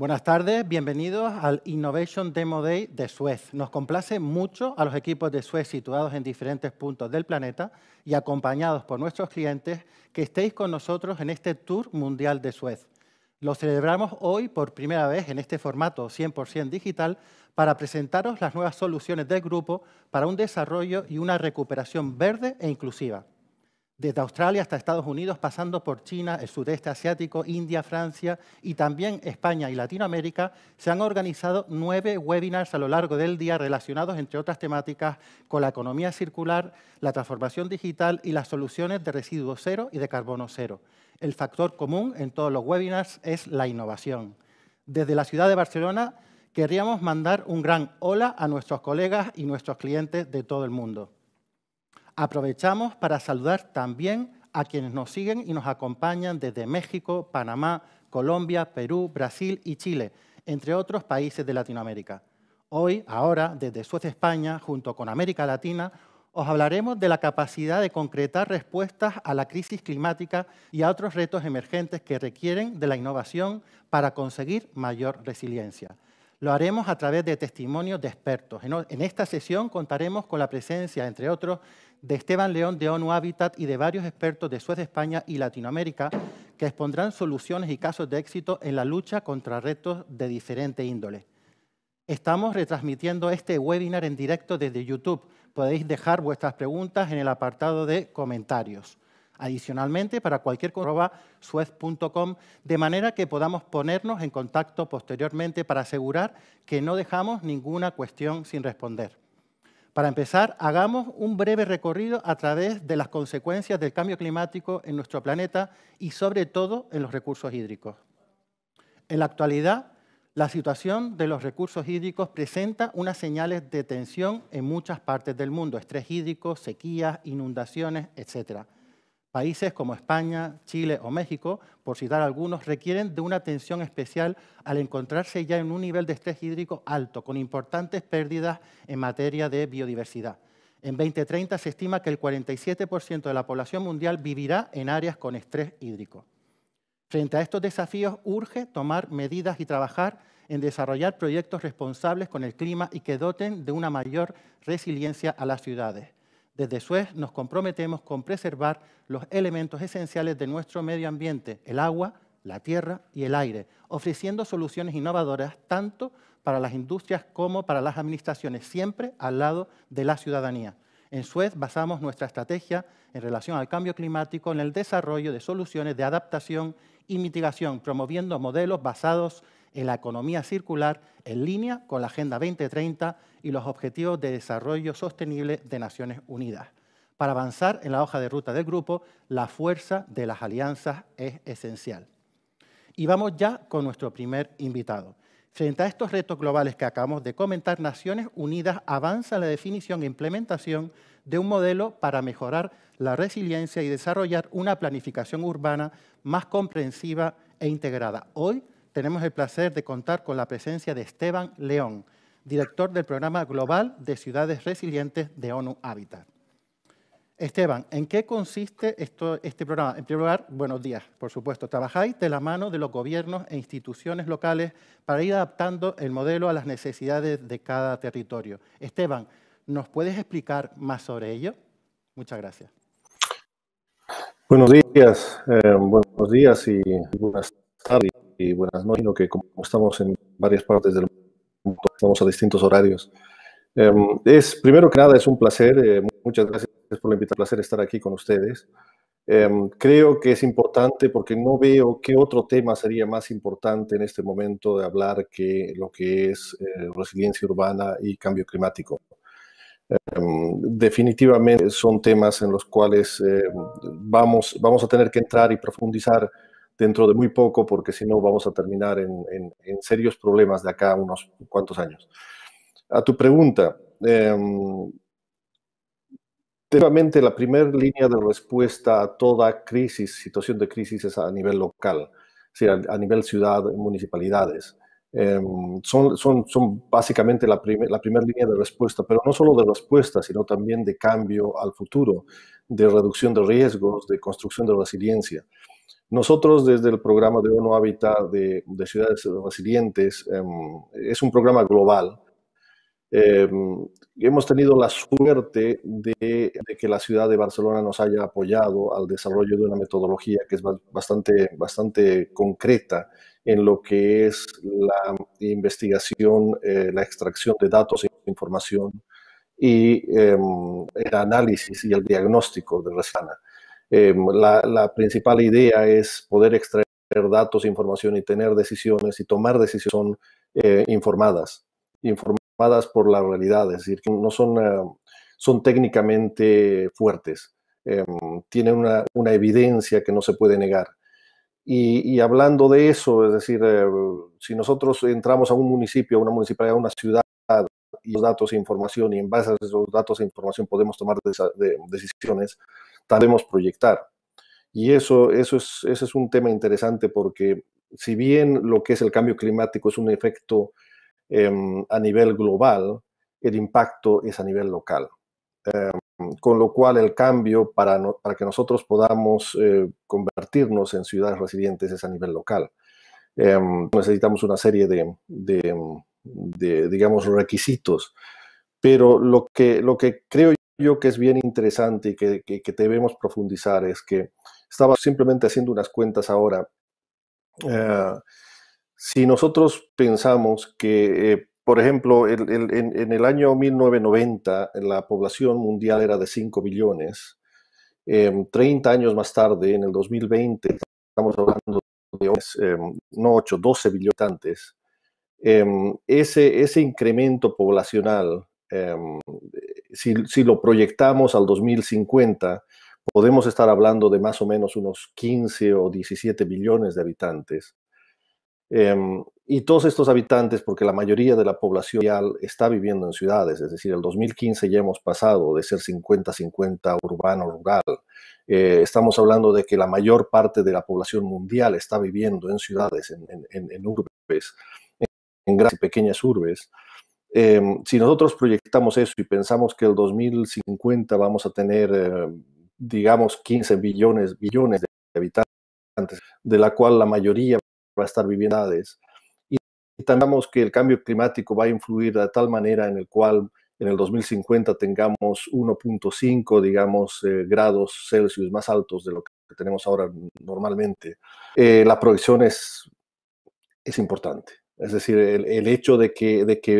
Buenas tardes, bienvenidos al Innovation Demo Day de Suez. Nos complace mucho a los equipos de Suez situados en diferentes puntos del planeta y acompañados por nuestros clientes que estéis con nosotros en este Tour Mundial de Suez. Lo celebramos hoy por primera vez en este formato 100% digital para presentaros las nuevas soluciones del grupo para un desarrollo y una recuperación verde e inclusiva desde Australia hasta Estados Unidos, pasando por China, el sudeste asiático, India, Francia y también España y Latinoamérica, se han organizado nueve webinars a lo largo del día relacionados, entre otras temáticas, con la economía circular, la transformación digital y las soluciones de residuos cero y de carbono cero. El factor común en todos los webinars es la innovación. Desde la ciudad de Barcelona querríamos mandar un gran hola a nuestros colegas y nuestros clientes de todo el mundo aprovechamos para saludar también a quienes nos siguen y nos acompañan desde México, Panamá, Colombia, Perú, Brasil y Chile, entre otros países de Latinoamérica. Hoy, ahora, desde Suez, España, junto con América Latina, os hablaremos de la capacidad de concretar respuestas a la crisis climática y a otros retos emergentes que requieren de la innovación para conseguir mayor resiliencia. Lo haremos a través de testimonios de expertos. En esta sesión contaremos con la presencia, entre otros, de Esteban León de ONU Habitat y de varios expertos de Suez, España y Latinoamérica que expondrán soluciones y casos de éxito en la lucha contra retos de diferente índole. Estamos retransmitiendo este webinar en directo desde YouTube. Podéis dejar vuestras preguntas en el apartado de comentarios adicionalmente para cualquier cosa, suez.com, de manera que podamos ponernos en contacto posteriormente para asegurar que no dejamos ninguna cuestión sin responder. Para empezar, hagamos un breve recorrido a través de las consecuencias del cambio climático en nuestro planeta y sobre todo en los recursos hídricos. En la actualidad, la situación de los recursos hídricos presenta unas señales de tensión en muchas partes del mundo, estrés hídrico, sequías, inundaciones, etc. Países como España, Chile o México, por citar algunos, requieren de una atención especial al encontrarse ya en un nivel de estrés hídrico alto, con importantes pérdidas en materia de biodiversidad. En 2030 se estima que el 47% de la población mundial vivirá en áreas con estrés hídrico. Frente a estos desafíos, urge tomar medidas y trabajar en desarrollar proyectos responsables con el clima y que doten de una mayor resiliencia a las ciudades desde SUEZ nos comprometemos con preservar los elementos esenciales de nuestro medio ambiente, el agua, la tierra y el aire, ofreciendo soluciones innovadoras tanto para las industrias como para las administraciones, siempre al lado de la ciudadanía. En Suez basamos nuestra estrategia en relación al cambio climático en el desarrollo de soluciones de adaptación y mitigación, promoviendo modelos basados en en la economía circular en línea con la Agenda 2030 y los Objetivos de Desarrollo Sostenible de Naciones Unidas. Para avanzar en la hoja de ruta del grupo, la fuerza de las alianzas es esencial. Y vamos ya con nuestro primer invitado. Frente a estos retos globales que acabamos de comentar, Naciones Unidas avanza la definición e implementación de un modelo para mejorar la resiliencia y desarrollar una planificación urbana más comprensiva e integrada. Hoy tenemos el placer de contar con la presencia de Esteban León, director del Programa Global de Ciudades Resilientes de ONU Habitat. Esteban, ¿en qué consiste este programa? En primer lugar, buenos días, por supuesto. Trabajáis de la mano de los gobiernos e instituciones locales para ir adaptando el modelo a las necesidades de cada territorio. Esteban, ¿nos puedes explicar más sobre ello? Muchas gracias. Buenos días, eh, buenos días y buenas tardes y buenas noches, sino que como estamos en varias partes del mundo, estamos a distintos horarios. Em, es, primero que nada, es un placer, eh, muchas gracias por la invitación, placer estar aquí con ustedes. Em, creo que es importante porque no veo qué otro tema sería más importante en este momento de hablar que lo que es eh, resiliencia urbana y cambio climático. Em, definitivamente son temas en los cuales vamos, vamos a tener que entrar y profundizar dentro de muy poco, porque si no vamos a terminar en, en, serios problemas de acá unos cuantos años. A tu pregunta, eh, la primera línea de respuesta a toda crisis, situación de crisis, es a nivel local, a, nivel ciudad, municipalidades. Em, son, son, son, básicamente la, la primera línea de respuesta, pero no solo de respuesta, sino también de cambio al futuro, de reducción de riesgos, de construcción de resiliencia. Nosotros desde el programa de ONU Habitat de, Ciudades Resilientes, em, es un programa global. Em, hemos tenido la suerte de, que la ciudad de Barcelona nos haya apoyado al desarrollo de una metodología que es bastante, bastante concreta en lo que es la investigación, eh, la extracción de datos e información y em, el análisis y el diagnóstico de Resana. Eh, la, principal idea es poder extraer datos, información y tener decisiones y tomar decisiones eh, informadas, informadas por la realidad, es decir, que no son, eh, son técnicamente fuertes, tienen una, evidencia que no se puede negar. Y, hablando de eso, es decir, si nosotros entramos a un municipio, a una municipalidad, a una ciudad, y los datos e información, y en base a esos datos e información podemos tomar decisiones, podemos proyectar. Y eso, eso es, ese es un tema interesante porque si bien lo que es el cambio climático es un efecto em, a nivel global, el impacto es a nivel local. Em, con lo cual el cambio para, para que nosotros podamos eh, convertirnos en ciudades resilientes es a nivel local. Em, necesitamos una serie de, de, de, digamos, requisitos, pero lo que, lo que creo que es bien interesante y que, que, debemos profundizar es que estaba simplemente haciendo unas cuentas ahora. Ah, si nosotros pensamos que, eh, por ejemplo, en, el año 1990 la población mundial era de 5 billones, 30 em, años más tarde, en el 2020, estamos hablando de em, no 8, 12 billones em, ese, ese incremento poblacional si, lo proyectamos al 2050, podemos estar hablando de más o menos unos 15 o 17 millones de habitantes. Em, y todos estos habitantes, porque la mayoría de la población mundial está viviendo en ciudades, es decir, el 2015 ya hemos pasado de ser 50-50 urbano-rural. Eh, estamos hablando de que la mayor parte de la población mundial está viviendo en ciudades, en, urbes, en grandes y pequeñas urbes. Em, si nosotros proyectamos eso y pensamos que el 2050 vamos a tener, em, digamos, 15 billones, billones de habitantes, de la cual la mayoría va a estar viviendo en y, pensamos que el cambio climático va a influir de tal manera en el cual en el 2050 tengamos 1.5, digamos, eh, grados Celsius más altos de lo que tenemos ahora normalmente, eh, la proyección es, es importante. Es decir, el, hecho de que, de, que,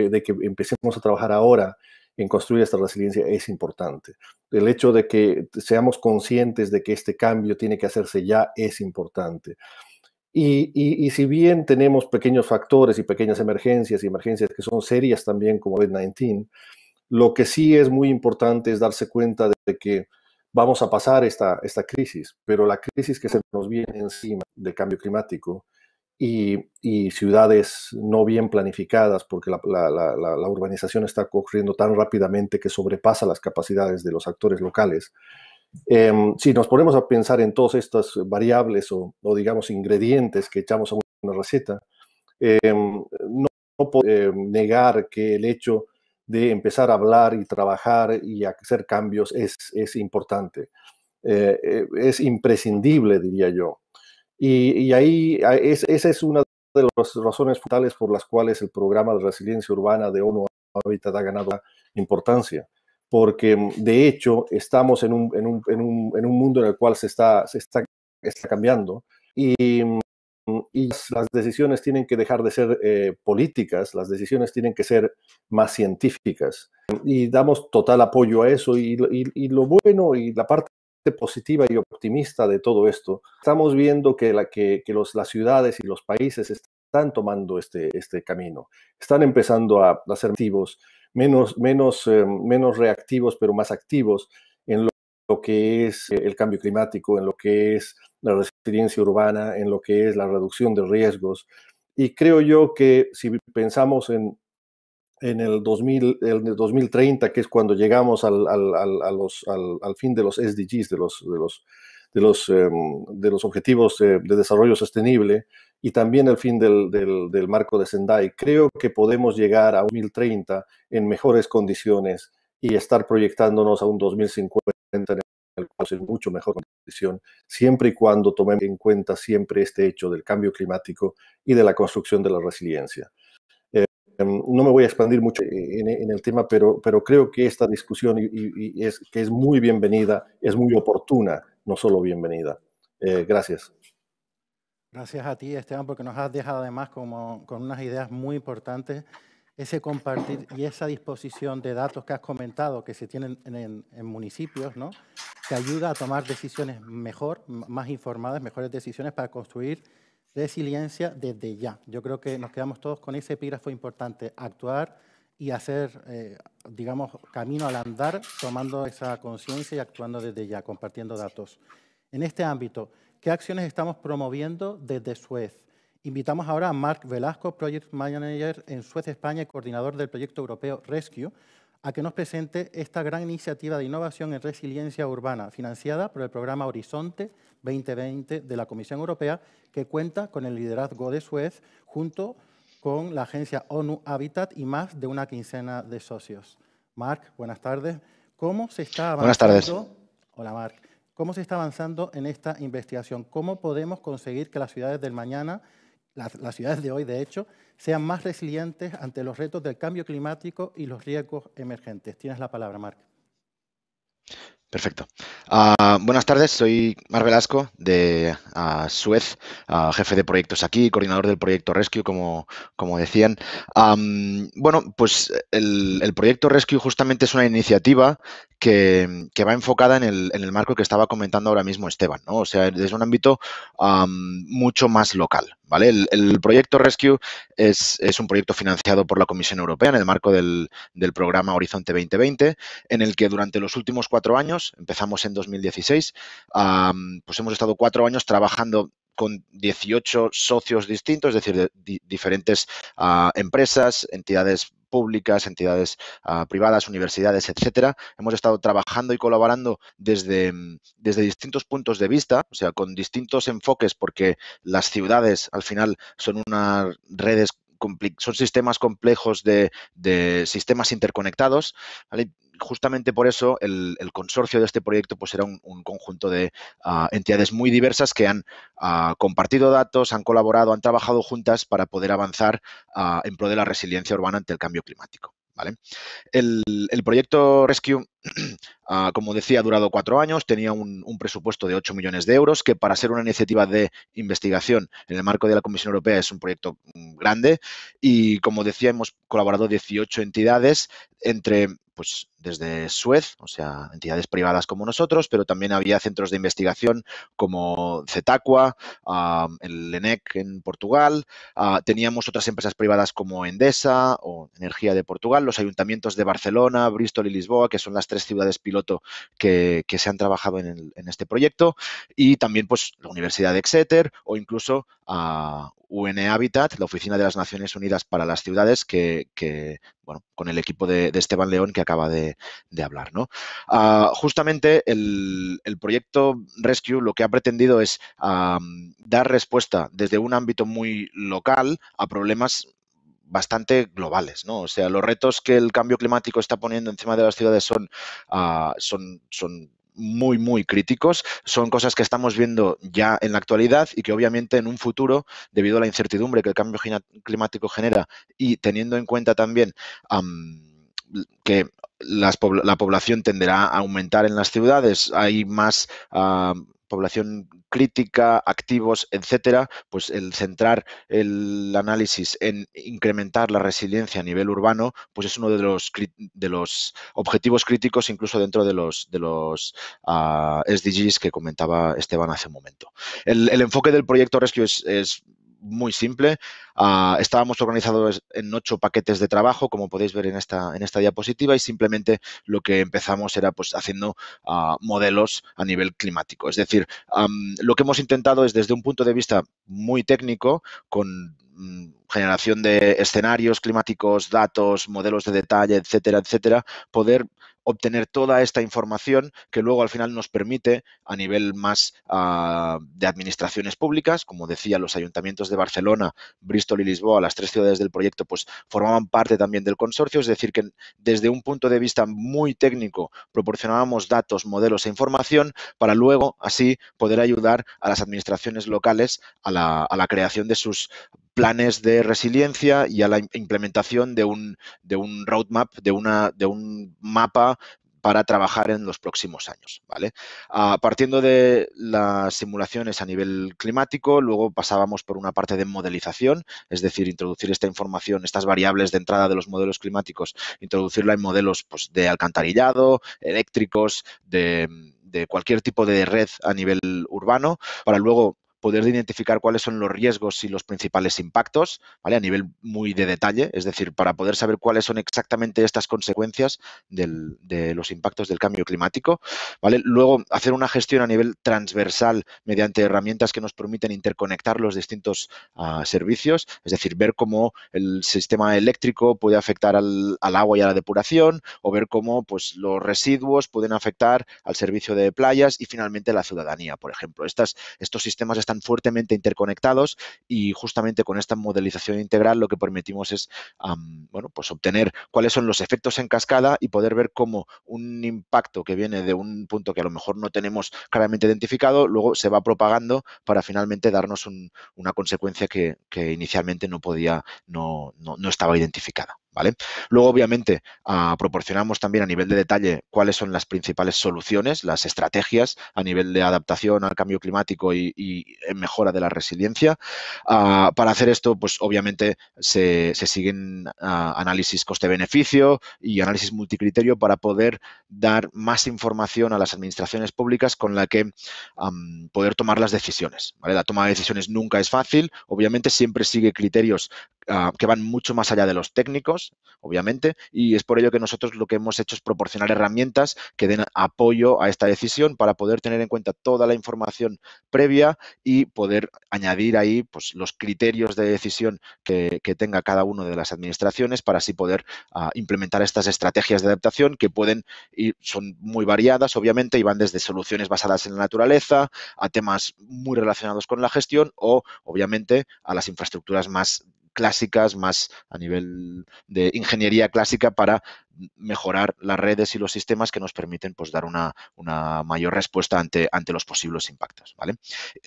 empecemos a trabajar ahora en construir esta resiliencia es importante. El hecho de que seamos conscientes de que este cambio tiene que hacerse ya es importante. Y, si bien tenemos pequeños factores y pequeñas emergencias y emergencias que son serias también como COVID-19, lo que sí es muy importante es darse cuenta de que vamos a pasar esta, esta crisis, pero la crisis que se nos viene encima del cambio climático y, ciudades no bien planificadas, porque la, urbanización está ocurriendo tan rápidamente que sobrepasa las capacidades de los actores locales. Em, si nos ponemos a pensar en todas estas variables o, digamos, ingredientes que echamos a una receta, em, no, puedo eh, negar que el hecho de empezar a hablar y trabajar y hacer cambios es, es importante. Eh, eh, es imprescindible, diría yo. Y, ahí ah, esa es una de las razones fundamentales por las cuales el programa de resiliencia urbana de ONU Habitat ha ganado importancia, porque mm, de hecho estamos en un, mundo en el cual se está, se está, está cambiando y, mm, las decisiones tienen que dejar de ser eh, políticas, las decisiones tienen que ser más científicas y damos total apoyo a eso y lo bueno y la parte positiva y optimista de todo esto, estamos viendo que, la, que, los, las ciudades y los países están tomando este, este camino, están empezando a, ser activos, menos, menos, eh, menos reactivos, pero más activos en lo, que es el cambio climático, en lo que es la resiliencia urbana, en lo que es la reducción de riesgos. Y creo yo que si pensamos en, en el, 2000, 2030, que es cuando llegamos al, fin de los SDGs, de los, los, de los, em, Objetivos de Desarrollo Sostenible, y también el fin del, marco de Sendai. Creo que podemos llegar a un 2030 en mejores condiciones y estar proyectándonos a un 2050 en el cual es mucho mejor condición, siempre y cuando tomemos en cuenta siempre este hecho del cambio climático y de la construcción de la resiliencia. Em, no me voy a expandir mucho en, el tema, pero, pero creo que esta discusión es, que es muy bienvenida, es muy oportuna, no solo bienvenida. Eh, gracias. Gracias a ti, Esteban, porque nos has dejado además como, con unas ideas muy importantes. Ese compartir y esa disposición de datos que has comentado que se tienen en, en municipios, ¿no? que ayuda a tomar decisiones mejor, más informadas, mejores decisiones para construir resiliencia desde ya. Yo creo que nos quedamos todos con ese epígrafo importante, actuar y hacer, eh, digamos, camino al andar, tomando esa conciencia y actuando desde ya, compartiendo datos. En este ámbito, ¿qué acciones estamos promoviendo desde Suez? Invitamos ahora a Marc Velasco, Project Manager en Suez España y coordinador del proyecto europeo Rescue, a que nos presente esta gran iniciativa de innovación en resiliencia urbana, financiada por el programa Horizonte 2020 de la Comisión Europea, que cuenta con el liderazgo de Suez junto con la agencia ONU Habitat y más de una quincena de socios. Marc, buenas tardes. ¿Cómo se está avanzando? Buenas tardes. Hola, Marc. ¿Cómo se está avanzando en esta investigación? ¿Cómo podemos conseguir que las ciudades del mañana, las, las ciudades de hoy, de hecho, sean más resilientes ante los retos del cambio climático y los riesgos emergentes? Tienes la palabra, Marc. Perfecto. Ah, buenas tardes, soy Mar Velasco de ah, Suez, ah, jefe de proyectos aquí, coordinador del proyecto Rescue, como, decían. bueno, pues el, proyecto Rescue justamente es una iniciativa que, va enfocada en el, marco que estaba comentando ahora mismo Esteban, ¿no? O sea, es un ámbito mucho más local. El, proyecto Rescue es, un proyecto financiado por la Comisión Europea en el marco del, programa Horizonte 2020, en el que durante los últimos cuatro años, empezamos en 2016, pues hemos estado cuatro años trabajando con 18 socios distintos, es decir, diferentes ah, empresas, entidades públicas, entidades ah, privadas, universidades, etcétera. Hemos estado trabajando y colaborando desde, mm, desde distintos puntos de vista, o sea, con distintos enfoques, porque las ciudades al final son unas redes son sistemas complejos de, sistemas interconectados justamente por eso el, consorcio de este proyecto pues era un, conjunto de ah, entidades muy diversas que han ah, compartido datos, han colaborado, han trabajado juntas para poder avanzar ah, en pro de la resiliencia urbana ante el cambio climático. El, proyecto Rescue, como decía, ha durado cuatro años, tenía un, un, presupuesto de 8 millones de euros, que para ser una iniciativa de investigación en el marco de la Comisión Europea es un proyecto mm, grande y, como decía, hemos colaborado 18 entidades entre pues, desde Suez, o sea, entidades privadas como nosotros, pero también había centros de investigación como Zetacua, el ENEC en Portugal, ah, teníamos otras empresas privadas como Endesa o Energía de Portugal, los ayuntamientos de Barcelona, Bristol y Lisboa, que son las tres ciudades piloto que, se han trabajado en, este proyecto, y también pues la Universidad de Exeter o incluso a ah, UN Habitat, la Oficina de las Naciones Unidas para las Ciudades, que, bueno, con el equipo de, de Esteban León que acaba de, hablar. ¿no? Ah, justamente el, proyecto Rescue lo que ha pretendido es dar respuesta desde un ámbito muy local a problemas bastante globales, ¿no? O sea, los retos que el cambio climático está poniendo encima de las ciudades son, ah, son, son muy, muy críticos. Son cosas que estamos viendo ya en la actualidad y que obviamente en un futuro, debido a la incertidumbre que el cambio climático genera y teniendo en cuenta también que la población tenderá a aumentar en las ciudades, hay más ah, población crítica, activos, etcétera, pues el centrar el análisis en incrementar la resiliencia a nivel urbano, pues es uno de los de los objetivos críticos incluso dentro de los de los ah, SDGs que comentaba Esteban hace un momento. El, enfoque del proyecto Rescue es muy simple. Ah, estábamos organizados en ocho paquetes de trabajo, como podéis ver en esta, en esta diapositiva, y simplemente lo que empezamos era pues haciendo ah, modelos a nivel climático. Es decir, lo que hemos intentado es desde un punto de vista muy técnico, con mm, generación de escenarios climáticos, datos, modelos de detalle, etcétera, etcétera, poder obtener toda esta información que luego al final nos permite a nivel más ah, de administraciones públicas, como decía, los ayuntamientos de Barcelona, Bristol y Lisboa, las tres ciudades del proyecto, pues formaban parte también del consorcio, es decir, que desde un punto de vista muy técnico proporcionábamos datos, modelos e información para luego así poder ayudar a las administraciones locales a la, a la creación de sus planes de resiliencia y a la implementación de un, roadmap, de, una, de un mapa para trabajar en los próximos años. ¿vale? Ah, partiendo de las simulaciones a nivel climático, luego pasábamos por una parte de modelización, es decir, introducir esta información, estas variables de entrada de los modelos climáticos, introducirla en modelos pues, de alcantarillado, eléctricos, de cualquier tipo de red a nivel urbano, para luego poder identificar cuáles son los riesgos y los principales impactos, ¿vale? A nivel muy de detalle, es decir, para poder saber cuáles son exactamente estas consecuencias de los impactos del cambio climático, ¿vale? Luego, hacer una gestión a nivel transversal mediante herramientas que nos permiten interconectar los distintos ah, servicios, es decir, ver cómo el sistema eléctrico puede afectar al, agua y a la depuración o ver cómo pues, los residuos pueden afectar al servicio de playas y finalmente la ciudadanía, por ejemplo. estos sistemas están están fuertemente interconectados y justamente con esta modelización integral lo que permitimos es bueno, pues obtener cuáles son los efectos en cascada y poder ver cómo un impacto que viene de un punto que a lo mejor no tenemos claramente identificado, luego se va propagando para finalmente darnos una consecuencia que, que, inicialmente no podía, no, no estaba identificada. Luego, obviamente, ah, proporcionamos también a nivel de detalle cuáles son las principales soluciones, las estrategias a nivel de adaptación al cambio climático y, mejora de la resiliencia. Ah, para hacer esto, pues obviamente se, siguen ah, análisis coste-beneficio y análisis multicriterio para poder dar más información a las administraciones públicas con la que poder tomar las decisiones. La toma de decisiones nunca es fácil, obviamente siempre sigue criterios Ah, que van mucho más allá de los técnicos, obviamente, y es por ello que nosotros lo que hemos hecho es proporcionar herramientas que den apoyo a esta decisión para poder tener en cuenta toda la información previa y poder añadir ahí pues, los criterios de decisión que, tenga cada una de las administraciones para así poder ah, implementar estas estrategias de adaptación que pueden ir, son muy variadas, obviamente, y van desde soluciones basadas en la naturaleza a temas muy relacionados con la gestión o, obviamente, a las infraestructuras más clásicas, más a nivel de ingeniería clásica para mejorar las redes y los sistemas que nos permiten pues, dar una, mayor respuesta ante, ante, los posibles impactos. ¿vale?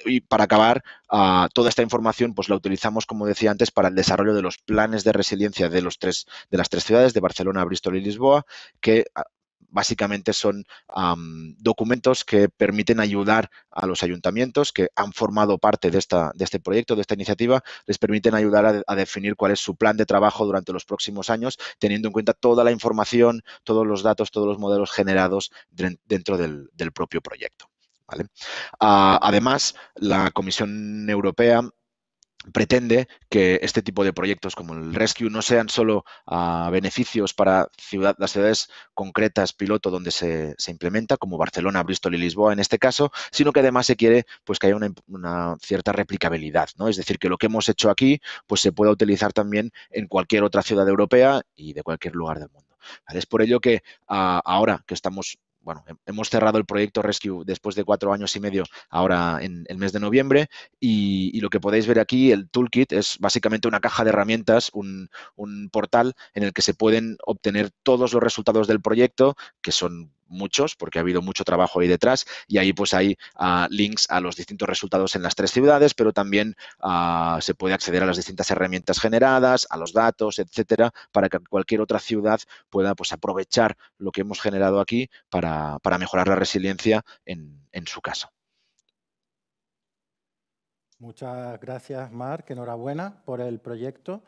Y para acabar, ah, toda esta información pues, la utilizamos, como decía antes, para el desarrollo de los planes de resiliencia de, los tres, de las tres ciudades, de Barcelona, Bristol y Lisboa, que ah, básicamente son documentos que permiten ayudar a los ayuntamientos que han formado parte de, este proyecto, de esta iniciativa, les permiten ayudar a, definir cuál es su plan de trabajo durante los próximos años, teniendo en cuenta toda la información, todos los datos, todos los modelos generados dentro del, propio proyecto. Ah, además, la Comisión Europea pretende que este tipo de proyectos como el Rescue no sean solo ah, beneficios para las ciudades concretas piloto donde se, implementa, como Barcelona, Bristol y Lisboa en este caso, sino que además se quiere pues, que haya una, cierta replicabilidad, ¿no? Es decir, que lo que hemos hecho aquí pues, se pueda utilizar también en cualquier otra ciudad europea y de cualquier lugar del mundo. Es por ello que ah, ahora que estamos bueno, hemos cerrado el proyecto Rescue después de cuatro años y medio, ahora en el mes de noviembre, y, lo que podéis ver aquí, el toolkit, es básicamente una caja de herramientas, un, un portal en el que se pueden obtener todos los resultados del proyecto, que son muchos, porque ha habido mucho trabajo ahí detrás y ahí pues hay ah, links a los distintos resultados en las tres ciudades, pero también ah, se puede acceder a las distintas herramientas generadas, a los datos, etcétera, para que cualquier otra ciudad pueda pues aprovechar lo que hemos generado aquí para, mejorar la resiliencia en, en su casa Muchas gracias, Marc. Enhorabuena por el proyecto.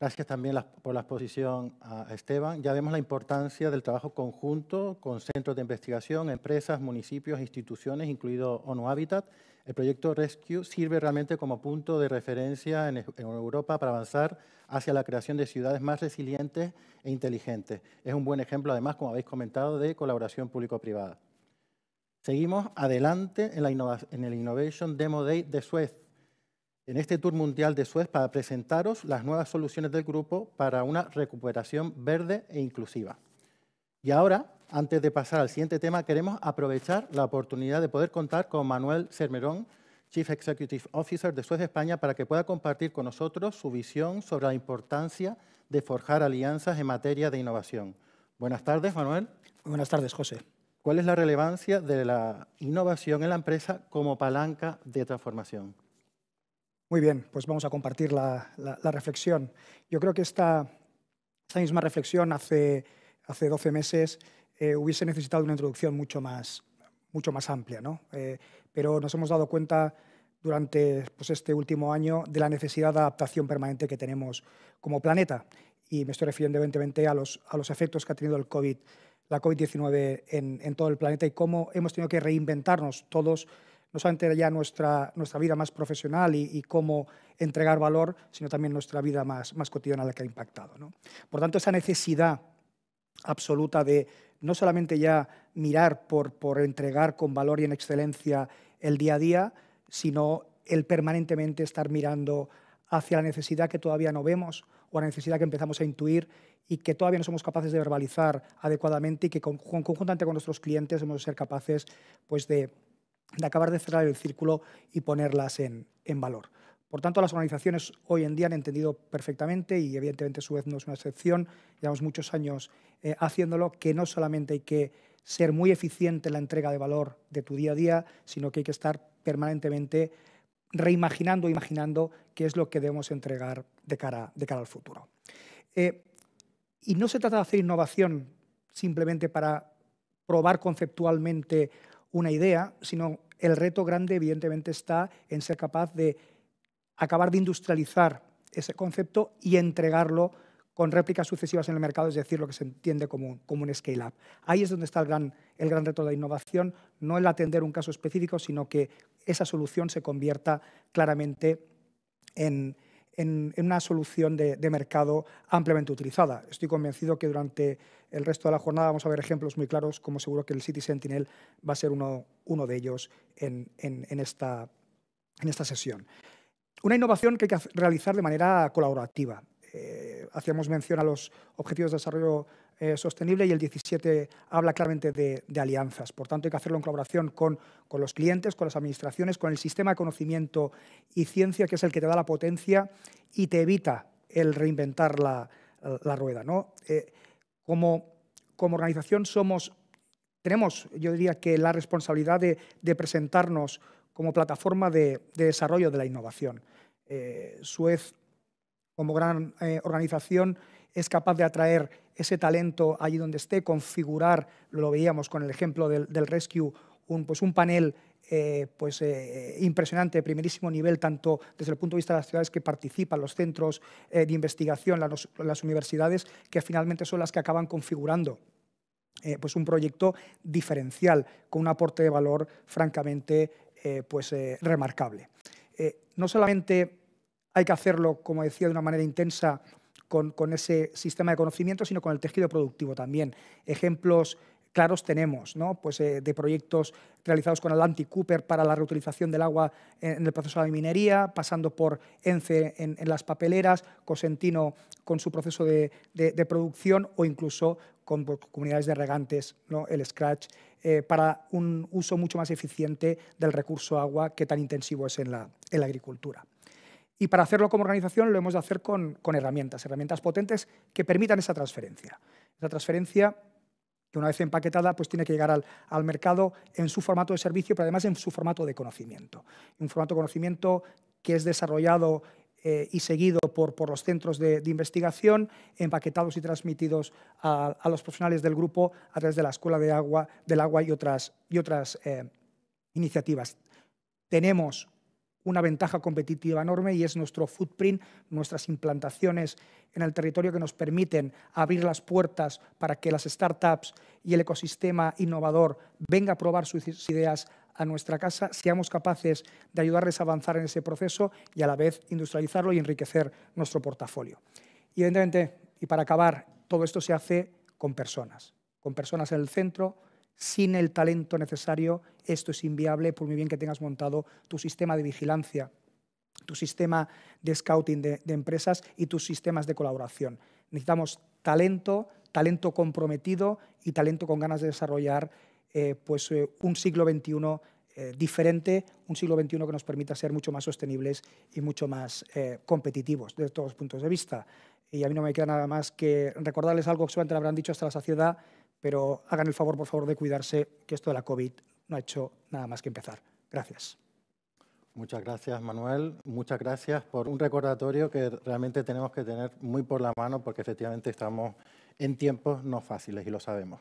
Gracias también por la exposición a Esteban. Ya vemos la importancia del trabajo conjunto con centros de investigación, empresas, municipios, instituciones, incluido ONU Habitat. El proyecto Rescue sirve realmente como punto de referencia en, Europa para avanzar hacia la creación de ciudades más resilientes e inteligentes. Es un buen ejemplo, además, como habéis comentado, de colaboración público-privada. Seguimos adelante en, la en el Innovation Demo Day de Suez en este tour mundial de Suez para presentaros las nuevas soluciones del grupo para una recuperación verde e inclusiva. Y ahora, antes de pasar al siguiente tema, queremos aprovechar la oportunidad de poder contar con Manuel Sermerón, Chief Executive Officer de Suez España, para que pueda compartir con nosotros su visión sobre la importancia de forjar alianzas en materia de innovación. Buenas tardes, Manuel. Buenas tardes, José. ¿Cuál es la relevancia de la innovación en la empresa como palanca de transformación? Muy bien, pues vamos a compartir la, reflexión. Yo creo que esta, misma reflexión hace, hace 12 meses eh, hubiese necesitado una introducción mucho más, mucho más amplia, ¿no? Eh, pero nos hemos dado cuenta durante pues, este último año de la necesidad de adaptación permanente que tenemos como planeta. Y me estoy refiriendo evidentemente a los, a los efectos que ha tenido el COVID, la COVID-19 en, en todo el planeta y cómo hemos tenido que reinventarnos todos no solamente ya nuestra, nuestra vida más profesional y, cómo entregar valor, sino también nuestra vida más, más cotidiana la que ha impactado. Por tanto, esa necesidad absoluta de no solamente ya mirar por, por entregar con valor y en excelencia el día a día, sino el permanentemente estar mirando hacia la necesidad que todavía no vemos o la necesidad que empezamos a intuir y que todavía no somos capaces de verbalizar adecuadamente y que conjuntamente con nuestros clientes hemos de ser capaces pues, de de acabar de cerrar el círculo y ponerlas en, valor. Por tanto, las organizaciones hoy en día han entendido perfectamente, y evidentemente su vez no es una excepción, llevamos muchos años eh, haciéndolo, que no solamente hay que ser muy eficiente en la entrega de valor de tu día a día, sino que hay que estar permanentemente reimaginando, imaginando qué es lo que debemos entregar de cara, de cara al futuro. Eh, y no se trata de hacer innovación simplemente para probar conceptualmente una idea, sino el reto grande evidentemente está en ser capaz de acabar de industrializar ese concepto y entregarlo con réplicas sucesivas en el mercado, es decir, lo que se entiende como un, como un scale-up. Ahí es donde está el gran, el gran reto de la innovación, no el atender un caso específico, sino que esa solución se convierta claramente en, en, una solución de, de mercado ampliamente utilizada. Estoy convencido que durante el resto de la jornada vamos a ver ejemplos muy claros, como seguro que el City Sentinel va a ser uno, de ellos en, esta, sesión. Una innovación que hay que realizar de manera colaborativa. Eh, hacíamos mención a los Objetivos de Desarrollo eh, Sostenible y el 17 habla claramente de, alianzas. Por tanto, hay que hacerlo en colaboración con, los clientes, con las administraciones, con el sistema de conocimiento y ciencia, que es el que te da la potencia y te evita el reinventar la, rueda. ¿no? Eh, como, organización somos, tenemos, yo diría que la responsabilidad de, presentarnos como plataforma de, desarrollo de la innovación. Eh, Suez, como gran eh, organización, es capaz de atraer ese talento allí donde esté, configurar, lo veíamos con el ejemplo del Rescue un, pues un panel eh, pues, eh, impresionante, de primerísimo nivel, tanto desde el punto de vista de las ciudades que participan, los centros eh, de investigación, las, universidades, que finalmente son las que acaban configurando pues un proyecto diferencial, con un aporte de valor francamente pues, remarcable. no solamente hay que hacerlo, como decía, de una manera intensa con, con ese sistema de conocimiento, sino con el tejido productivo también. Ejemplos claros tenemos, ¿no? pues, eh, de proyectos realizados con Atlantic Cooper para la reutilización del agua en, el proceso de la minería, pasando por ENCE en, las papeleras, Cosentino con su proceso de, producción o incluso con comunidades de regantes, ¿no? el scratch, eh, para un uso mucho más eficiente del recurso agua que tan intensivo es en la, agricultura. Y para hacerlo como organización lo hemos de hacer con, herramientas, herramientas potentes que permitan esa transferencia. Esa transferencia que una vez empaquetada, pues tiene que llegar al, mercado en su formato de servicio, pero además en su formato de conocimiento. Un formato de conocimiento que es desarrollado eh, y seguido por, los centros de, investigación, empaquetados y transmitidos a, los profesionales del grupo a través de la Escuela de Agua, del Agua y otras, y otras eh, iniciativas. Tenemos una ventaja competitiva enorme y es nuestro footprint, nuestras implantaciones en el territorio que nos permiten abrir las puertas para que las startups y el ecosistema innovador venga a probar sus ideas a nuestra casa, seamos capaces de ayudarles a avanzar en ese proceso y a la vez industrializarlo y enriquecer nuestro portafolio. Y evidentemente, y para acabar, todo esto se hace con personas, con personas en el centro, sin el talento necesario, esto es inviable, por muy bien que tengas montado tu sistema de vigilancia, tu sistema de scouting de, empresas y tus sistemas de colaboración. Necesitamos talento, talento comprometido y talento con ganas de desarrollar eh, pues, eh, un siglo XXI eh, diferente, un siglo XXI que nos permita ser mucho más sostenibles y mucho más competitivos desde todos los puntos de vista. Y a mí no me queda nada más que recordarles algo que seguramente habrán dicho hasta la saciedad, pero hagan el favor, por favor, de cuidarse, que esto de la COVID no ha hecho nada más que empezar. Gracias. Muchas gracias, Manuel. Muchas gracias por un recordatorio que realmente tenemos que tener muy por la mano porque efectivamente estamos en tiempos no fáciles y lo sabemos.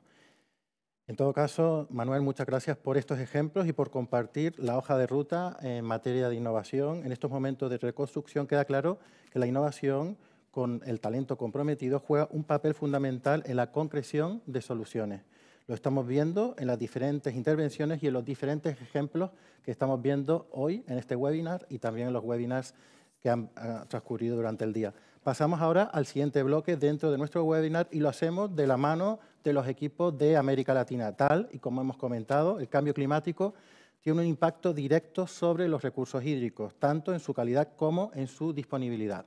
En todo caso, Manuel, muchas gracias por estos ejemplos y por compartir la hoja de ruta en materia de innovación. En estos momentos de reconstrucción queda claro que la innovación con el talento comprometido juega un papel fundamental en la concreción de soluciones. Lo estamos viendo en las diferentes intervenciones y en los diferentes ejemplos que estamos viendo hoy en este webinar y también en los webinars que han ah, transcurrido durante el día. Pasamos ahora al siguiente bloque dentro de nuestro webinar y lo hacemos de la mano de los equipos de América Latina. Tal y como hemos comentado, el cambio climático tiene un impacto directo sobre los recursos hídricos, tanto en su calidad como en su disponibilidad.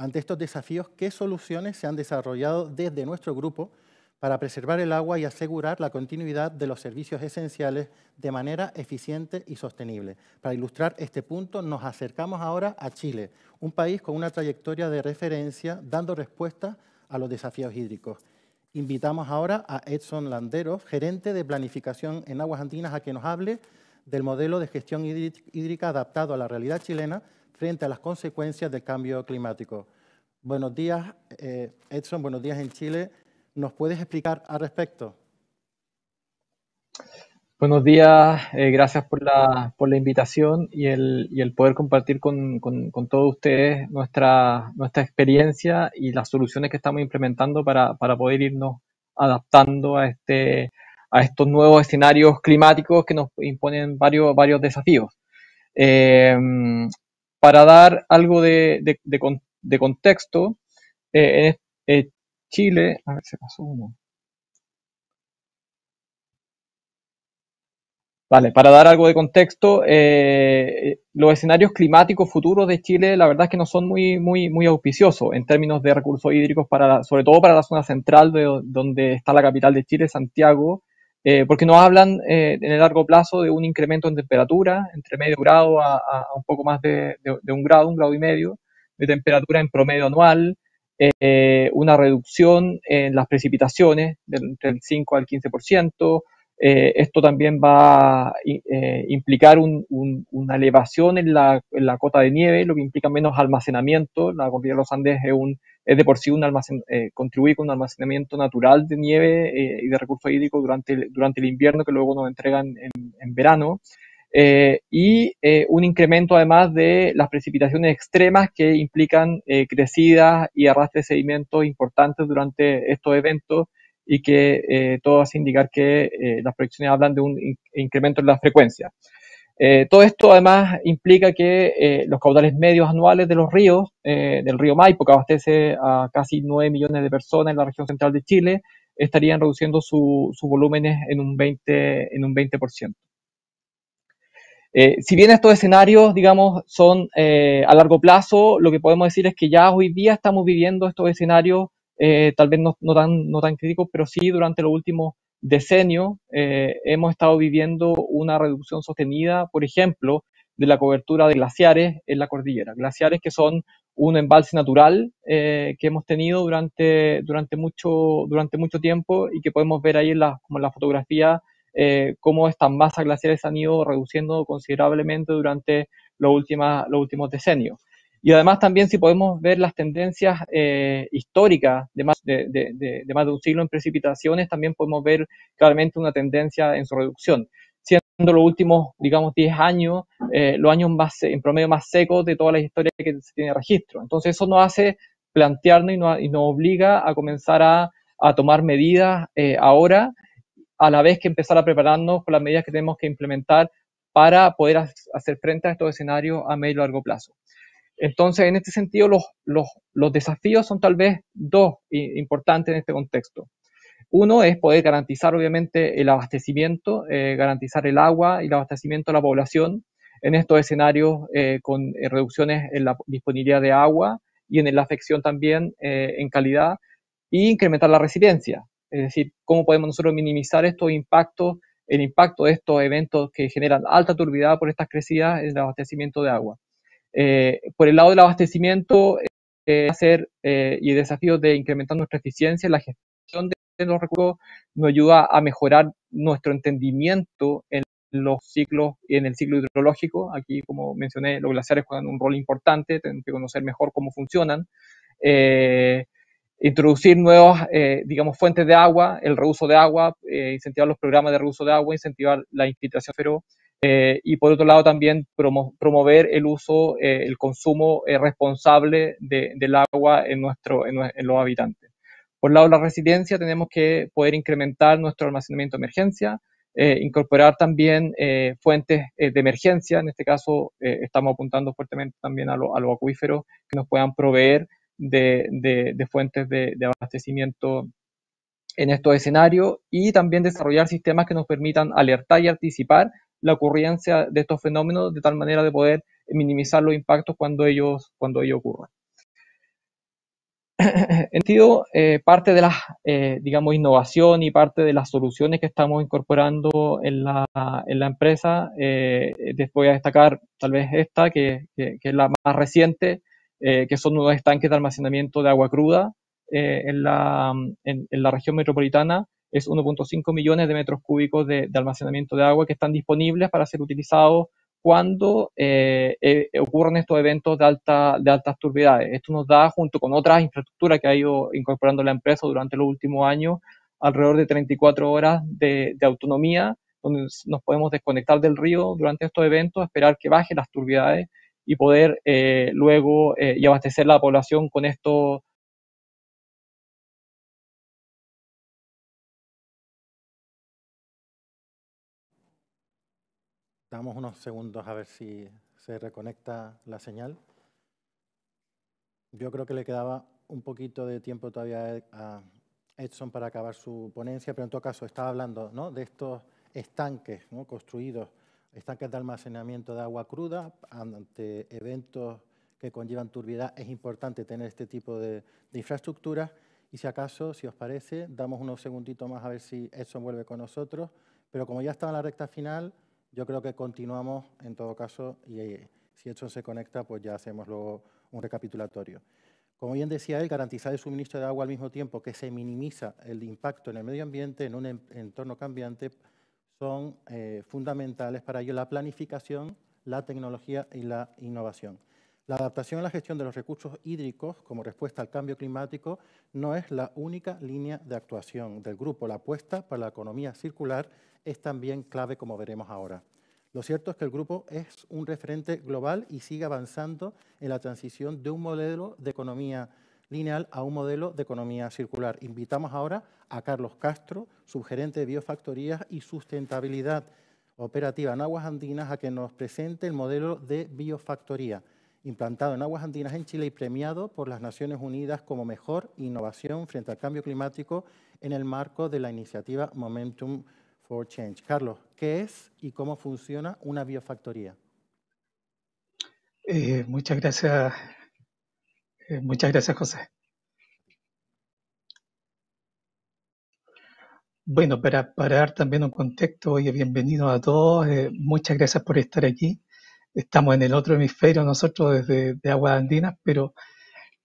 Ante estos desafíos, ¿qué soluciones se han desarrollado desde nuestro grupo para preservar el agua y asegurar la continuidad de los servicios esenciales de manera eficiente y sostenible. Para ilustrar este punto, nos acercamos ahora a Chile, un país con una trayectoria de referencia dando respuesta a los desafíos hídricos. Invitamos ahora a Edson Landeros, gerente de planificación en aguas andinas, a que nos hable del modelo de gestión hídrica adaptado a la realidad chilena frente a las consecuencias del cambio climático. Buenos días, eh, Edson, buenos días en Chile. ¿Nos puedes explicar al respecto? Buenos días, eh, gracias por la, invitación y el, poder compartir con, todos ustedes nuestra, nuestra experiencia y las soluciones que estamos implementando para, poder irnos adaptando a, este, a estos nuevos escenarios climáticos que nos imponen varios, varios desafíos. Eh, para dar algo de, contexto, eh, eh, Chile, a ver, se pasó uno. Vale, para dar algo de contexto, eh, los escenarios climáticos futuros de Chile, la verdad es que no son muy, muy, muy auspiciosos en términos de recursos hídricos, para sobre todo para la zona central de donde está la capital de Chile, Santiago, eh, porque nos hablan eh, en el largo plazo de un incremento en temperatura, entre medio grado a, un poco más de, un grado, un grado y medio, de temperatura en promedio anual, eh, una reducción en las precipitaciones del, entre 5 al 15%, eh, esto también va a eh, implicar una elevación en la, cota de nieve, lo que implica menos almacenamiento. La cordillera de los Andes es, de por sí un almacen, eh, contribuye con un almacenamiento natural de nieve y de recursos hídricos durante el, durante el invierno que luego nos entregan en, verano. y un incremento además de las precipitaciones extremas que implican crecidas y arrastre de sedimentos importantes durante estos eventos y que eh, todo hace indicar que eh, las proyecciones hablan de un incremento en la frecuencia. Eh, todo esto además implica que los caudales medios anuales de los ríos, del río Maipo, que abastece a casi 9 millones de personas en la región central de Chile, estarían reduciendo sus volúmenes en un 20%. En un si bien estos escenarios, digamos, son a largo plazo, lo que podemos decir es que ya hoy día estamos viviendo estos escenarios eh, tal vez no, no, tan, no tan críticos, pero sí durante los últimos decenios eh, hemos estado viviendo una reducción sostenida, por ejemplo, de la cobertura de glaciares en la cordillera. Glaciares que son un embalse natural eh, que hemos tenido durante, durante, mucho, durante mucho tiempo y que podemos ver ahí en la, como en la fotografía cómo estas masas glaciares han ido reduciendo considerablemente durante los, últimas, los últimos decenios. Y además también si podemos ver las tendencias eh, históricas de más de, un siglo en precipitaciones, también podemos ver claramente una tendencia en su reducción. Siendo los últimos, digamos, 10 años, eh, los años más, en promedio más secos de toda la historia que se tiene registro. Entonces eso nos hace plantearnos y nos, obliga a comenzar a, tomar medidas eh, ahora, a la vez que empezar a prepararnos con las medidas que tenemos que implementar para poder hacer frente a estos escenarios a medio y largo plazo. Entonces, en este sentido, los, desafíos son tal vez dos importantes en este contexto. Uno es poder garantizar, obviamente, el abastecimiento, eh, garantizar el agua y el abastecimiento a la población en estos escenarios eh, con eh, reducciones en la disponibilidad de agua y en la afección también en calidad e incrementar la resiliencia. Es decir, cómo podemos nosotros minimizar estos impactos, el impacto de estos eventos que generan alta turbidez por estas crecidas en el abastecimiento de agua. Eh, por el lado del abastecimiento, eh, hacer eh, y desafío de incrementar nuestra eficiencia la gestión de, los recursos nos ayuda a mejorar nuestro entendimiento en los ciclos, y en el ciclo hidrológico. Aquí, como mencioné, los glaciares juegan un rol importante, tenemos que conocer mejor cómo funcionan. Eh, introducir nuevas, eh, digamos, fuentes de agua, el reuso de agua, incentivar los programas de reuso de agua, incentivar la infiltración ferro eh, y por otro lado también promover el uso, eh, el consumo eh, responsable del agua en, nuestro, en, los habitantes. Por el lado de la residencia tenemos que poder incrementar nuestro almacenamiento de emergencia, incorporar también fuentes de emergencia, en este caso estamos apuntando fuertemente también a, los acuíferos que nos puedan proveer de fuentes de, abastecimiento en estos escenarios y también desarrollar sistemas que nos permitan alertar y anticipar la ocurrencia de estos fenómenos de tal manera de poder minimizar los impactos cuando ellos, cuando ellos ocurran. en este sentido, eh, parte de la eh, digamos, innovación y parte de las soluciones que estamos incorporando en la, empresa, después eh, voy a destacar tal vez esta, que, es la más reciente, que son nuevos estanques de almacenamiento de agua cruda en la, en, la, región metropolitana, es 1.5 millones de metros cúbicos de, almacenamiento de agua que están disponibles para ser utilizados cuando eh, eh, ocurren estos eventos de, alta, de altas turbidades. Esto nos da, junto con otras infraestructuras que ha ido incorporando la empresa durante los últimos años, alrededor de 34 horas de, autonomía, donde nos podemos desconectar del río durante estos eventos, esperar que bajen las turbidades y poder eh, luego y abastecer la población con estos Damos unos segundos a ver si se reconecta la señal. Yo creo que le quedaba un poquito de tiempo todavía a Edson para acabar su ponencia, pero en todo caso estaba hablando ¿no? de estos estanques ¿no? construidos, estanques de almacenamiento de agua cruda ante eventos que conllevan turbidez. Es importante tener este tipo de, de infraestructuras y si acaso, si os parece, damos unos segunditos más a ver si Edson vuelve con nosotros, pero como ya estaba en la recta final, yo creo que continuamos en todo caso y eh, si esto se conecta, pues ya hacemos luego un recapitulatorio. Como bien decía él, garantizar el suministro de agua al mismo tiempo que se minimiza el impacto en el medio ambiente en un entorno cambiante son eh, fundamentales para ello la planificación, la tecnología y la innovación. La adaptación a la gestión de los recursos hídricos como respuesta al cambio climático no es la única línea de actuación del grupo. La apuesta para la economía circular es también clave, como veremos ahora. Lo cierto es que el grupo es un referente global y sigue avanzando en la transición de un modelo de economía lineal a un modelo de economía circular. Invitamos ahora a Carlos Castro, subgerente de Biofactorías y Sustentabilidad Operativa en Aguas Andinas, a que nos presente el modelo de biofactoría, implantado en Aguas Andinas en Chile y premiado por las Naciones Unidas como mejor innovación frente al cambio climático en el marco de la iniciativa Momentum Change. Carlos, ¿qué es y cómo funciona una biofactoría? Eh, muchas gracias, eh, muchas gracias José. Bueno, para, dar también un contexto, y bienvenido a todos, eh, muchas gracias por estar aquí. Estamos en el otro hemisferio nosotros desde de Aguas Andinas, pero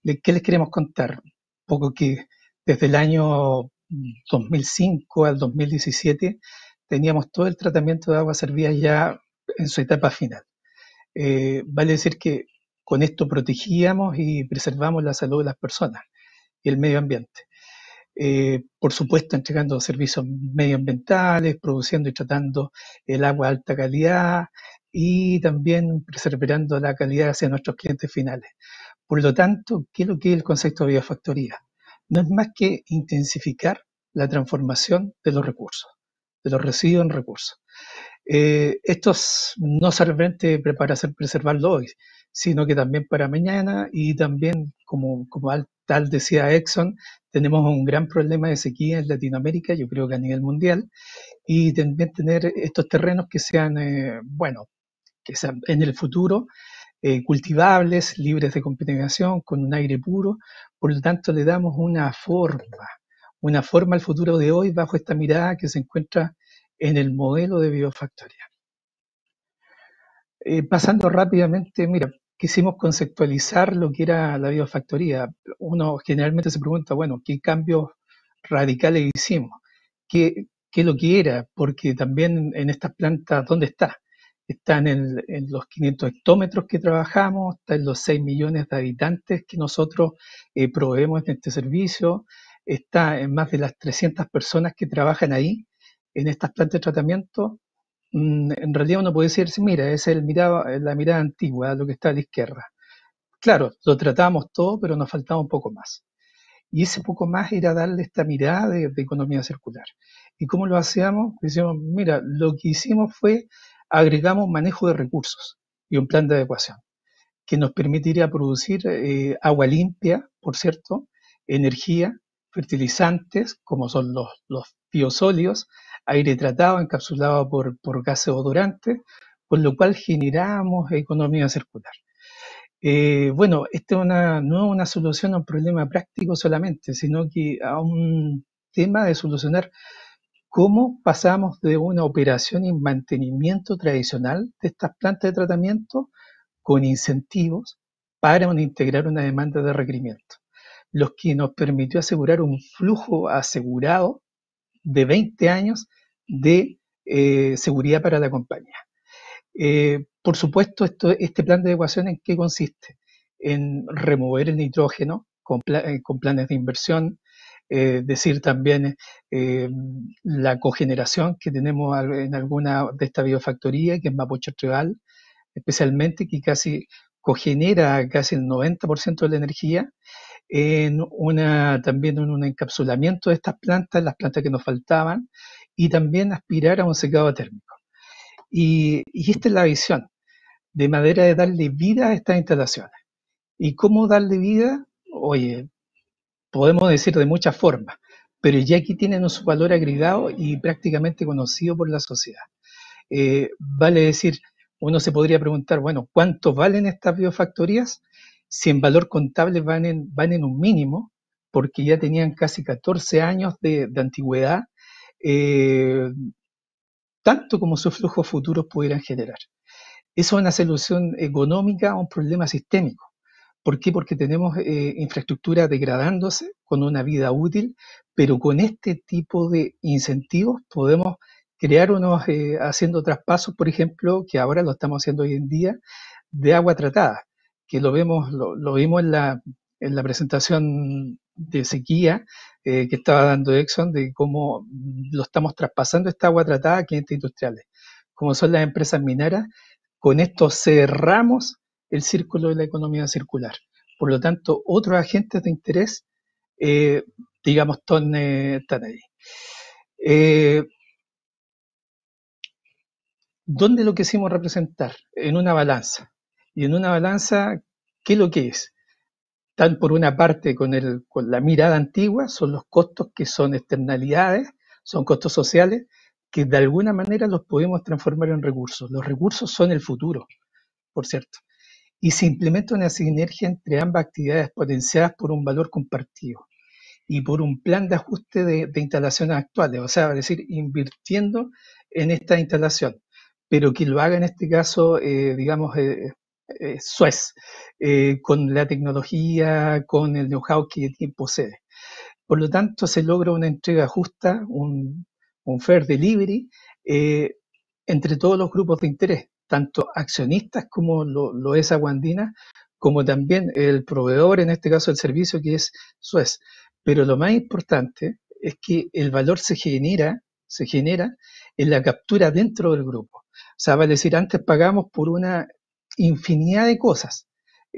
¿qué les queremos contar? Un poco que desde el año 2005 al 2017 teníamos todo el tratamiento de agua servida ya en su etapa final. Eh, vale decir que con esto protegíamos y preservamos la salud de las personas y el medio ambiente. Eh, por supuesto, entregando servicios medioambientales, produciendo y tratando el agua de alta calidad y también preservando la calidad hacia nuestros clientes finales. Por lo tanto, ¿qué es lo que es el concepto de biofactoría? no es más que intensificar la transformación de los recursos, de los residuos en recursos. Eh, esto no solamente para preservarlo hoy, sino que también para mañana y también, como, tal decía Exxon, tenemos un gran problema de sequía en Latinoamérica, yo creo que a nivel mundial, y también tener estos terrenos que sean, eh, bueno, que sean en el futuro eh, cultivables, libres de contaminación, con un aire puro. Por lo tanto, le damos una forma, una forma al futuro de hoy bajo esta mirada que se encuentra en el modelo de biofactoría. Eh, pasando rápidamente, mira, quisimos conceptualizar lo que era la biofactoría. Uno generalmente se pregunta, bueno, ¿qué cambios radicales hicimos? ¿Qué, qué lo que era? Porque también en estas plantas, ¿dónde está? están en, los 500 hectómetros que trabajamos, están los 6 millones de habitantes que nosotros eh, proveemos en este servicio, está en más de las 300 personas que trabajan ahí, en estas plantas de tratamiento. Mm, en realidad uno puede decir, mira, es el mirada, eh, la mirada antigua, lo que está a la izquierda. Claro, lo tratamos todo, pero nos faltaba un poco más. Y ese poco más era darle esta mirada de, economía circular. ¿Y cómo lo hacíamos? Decíamos, mira, lo que hicimos fue agregamos manejo de recursos y un plan de adecuación que nos permitiría producir eh, agua limpia, por cierto, energía, fertilizantes, como son los, los aire tratado, encapsulado por, por gases odorantes, con lo cual generamos economía circular. Eh, bueno, esta una, no es una solución a un problema práctico solamente, sino que a un tema de solucionar cómo pasamos de una operación y mantenimiento tradicional de estas plantas de tratamiento con incentivos para integrar una demanda de requerimiento, lo que nos permitió asegurar un flujo asegurado de 20 años de eh, seguridad para la compañía. Eh, por supuesto, este plan de adecuación en qué consiste? En remover el nitrógeno con eh, planes de inversión, eh, decir también eh, la cogeneración que tenemos en alguna de estas biofactorías que es Mapocho Tribal, especialmente, que casi cogenera casi el 90% de la energía, en una, también en un encapsulamiento de estas plantas, las plantas que nos faltaban, y también aspirar a un secado térmico. Y, y esta es la visión de manera de darle vida a estas instalaciones. ¿Y cómo darle vida? Oye, podemos decir de muchas formas, pero ya aquí tienen su valor agregado y prácticamente conocido por la sociedad. Eh, vale decir, uno se podría preguntar, bueno, ¿cuánto valen estas biofactorías? Si en valor contable van en, un mínimo, porque ya tenían casi 14 años de, antigüedad, eh, tanto como sus flujos futuros pudieran generar. Eso es una solución económica a un problema sistémico. ¿Por qué? Porque tenemos eh, infraestructura degradándose con una vida útil, pero con este tipo de incentivos podemos crear unos, eh, haciendo traspasos, por ejemplo, que ahora lo estamos haciendo hoy en día, de agua tratada, que lo vemos, lo, vimos en la, presentación de sequía eh, que estaba dando Exxon, de cómo lo estamos traspasando esta agua tratada a clientes industriales. Como son las empresas mineras, con esto cerramos el círculo de la economía circular. Por lo tanto, otros agentes de interés, eh, digamos, están, eh, ahí. Eh, ¿Dónde lo quisimos representar? En una balanza. Y en una balanza, ¿qué es lo que es? Tan por una parte con, el, con la mirada antigua, son los costos que son externalidades, son costos sociales, que de alguna manera los podemos transformar en recursos. Los recursos son el futuro, por cierto y se implementa una sinergia entre ambas actividades potenciadas por un valor compartido y por un plan de ajuste de, instalaciones actuales, o sea, es decir, invirtiendo en esta instalación, pero que lo haga en este caso, eh, digamos, eh, eh, Suez, con la tecnología, con el know-how que posee. Por lo tanto, se logra una entrega justa, un fair delivery, entre todos los grupos de interés, tanto accionistas como lo, es Aguandina, como también el proveedor, en este caso el servicio que es Suez. Pero lo más importante es que el valor se genera, se genera en la captura dentro del grupo. O sea, vale decir, antes pagamos por una infinidad de cosas.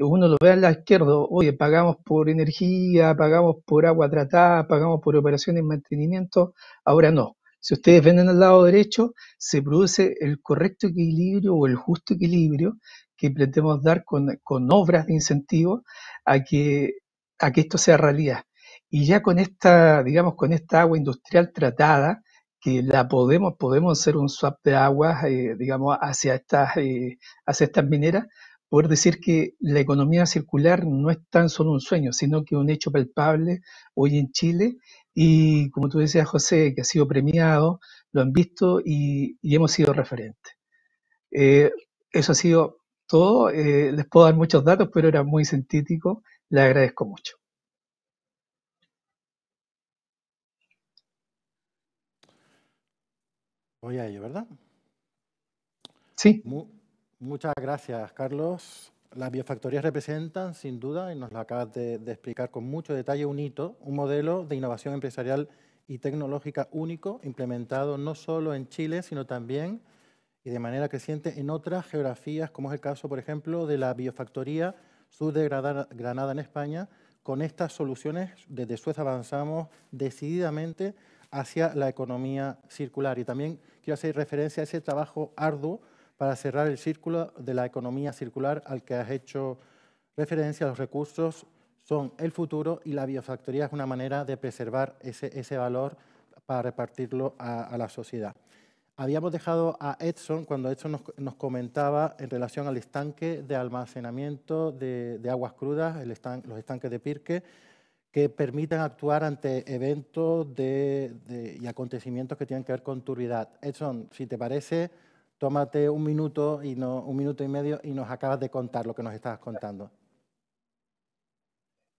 Uno lo ve a la izquierda, oye, pagamos por energía, pagamos por agua tratada, pagamos por operaciones de mantenimiento. Ahora no, si ustedes ven en el lado derecho, se produce el correcto equilibrio o el justo equilibrio que pretendemos dar con, obras de incentivo a que, a que esto sea realidad. Y ya con esta, digamos, con esta agua industrial tratada, que la podemos, podemos hacer un swap de aguas, eh, digamos, hacia estas, eh, hacia estas mineras, poder decir que la economía circular no es tan solo un sueño, sino que un hecho palpable hoy en Chile y como tú decías, José, que ha sido premiado, lo han visto y, hemos sido referentes. Eh, eso ha sido todo. Eh, les puedo dar muchos datos, pero era muy sintético. Le agradezco mucho. Voy a ¿verdad? Sí. muchas gracias, Carlos. Las biofactorías representan, sin duda, y nos lo acabas de, explicar con mucho detalle, un hito, un modelo de innovación empresarial y tecnológica único, implementado no solo en Chile, sino también y de manera creciente en otras geografías, como es el caso, por ejemplo, de la biofactoría sur de Granada en España. Con estas soluciones, desde Suez avanzamos decididamente hacia la economía circular. Y también quiero hacer referencia a ese trabajo arduo para cerrar el círculo de la economía circular al que has hecho referencia. Los recursos son el futuro y la biofactoría es una manera de preservar ese, valor para repartirlo a, la sociedad. Habíamos dejado a Edson cuando Edson nos, comentaba en relación al estanque de almacenamiento de, aguas crudas, los estanques de Pirque, que permitan actuar ante eventos y acontecimientos que tienen que ver con turbidad. Edson, si te parece, tómate un minuto, y no, un minuto y medio y nos acabas de contar lo que nos estabas contando.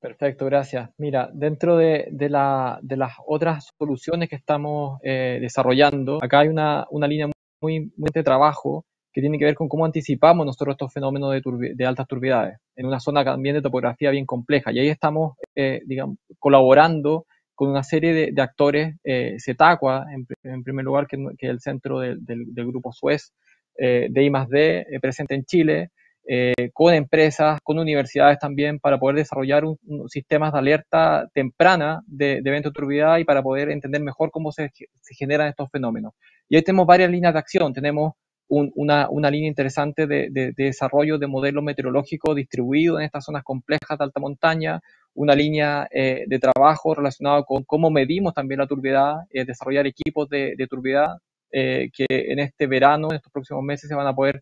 Perfecto, gracias. Mira, dentro de, las otras soluciones que estamos eh, desarrollando, acá hay una, línea muy, muy, de trabajo que tiene que ver con cómo anticipamos nosotros estos fenómenos de, altas turbidades en una zona también de topografía bien compleja. Y ahí estamos, eh, digamos, colaborando con una serie de, actores, eh, en, primer lugar, que, es el centro del, grupo Suez eh, de I eh, presente en Chile, eh, con empresas, con universidades también, para poder desarrollar un, sistemas de alerta temprana de, de evento de y para poder entender mejor cómo se, generan estos fenómenos. Y ahí tenemos varias líneas de acción, tenemos una, línea interesante de desarrollo de modelos meteorológicos distribuidos en estas zonas complejas de alta montaña, una línea eh, de trabajo relacionado con cómo medimos también la turbidez, eh, desarrollar equipos de, de eh, que en este verano, en estos próximos meses, se van a poder,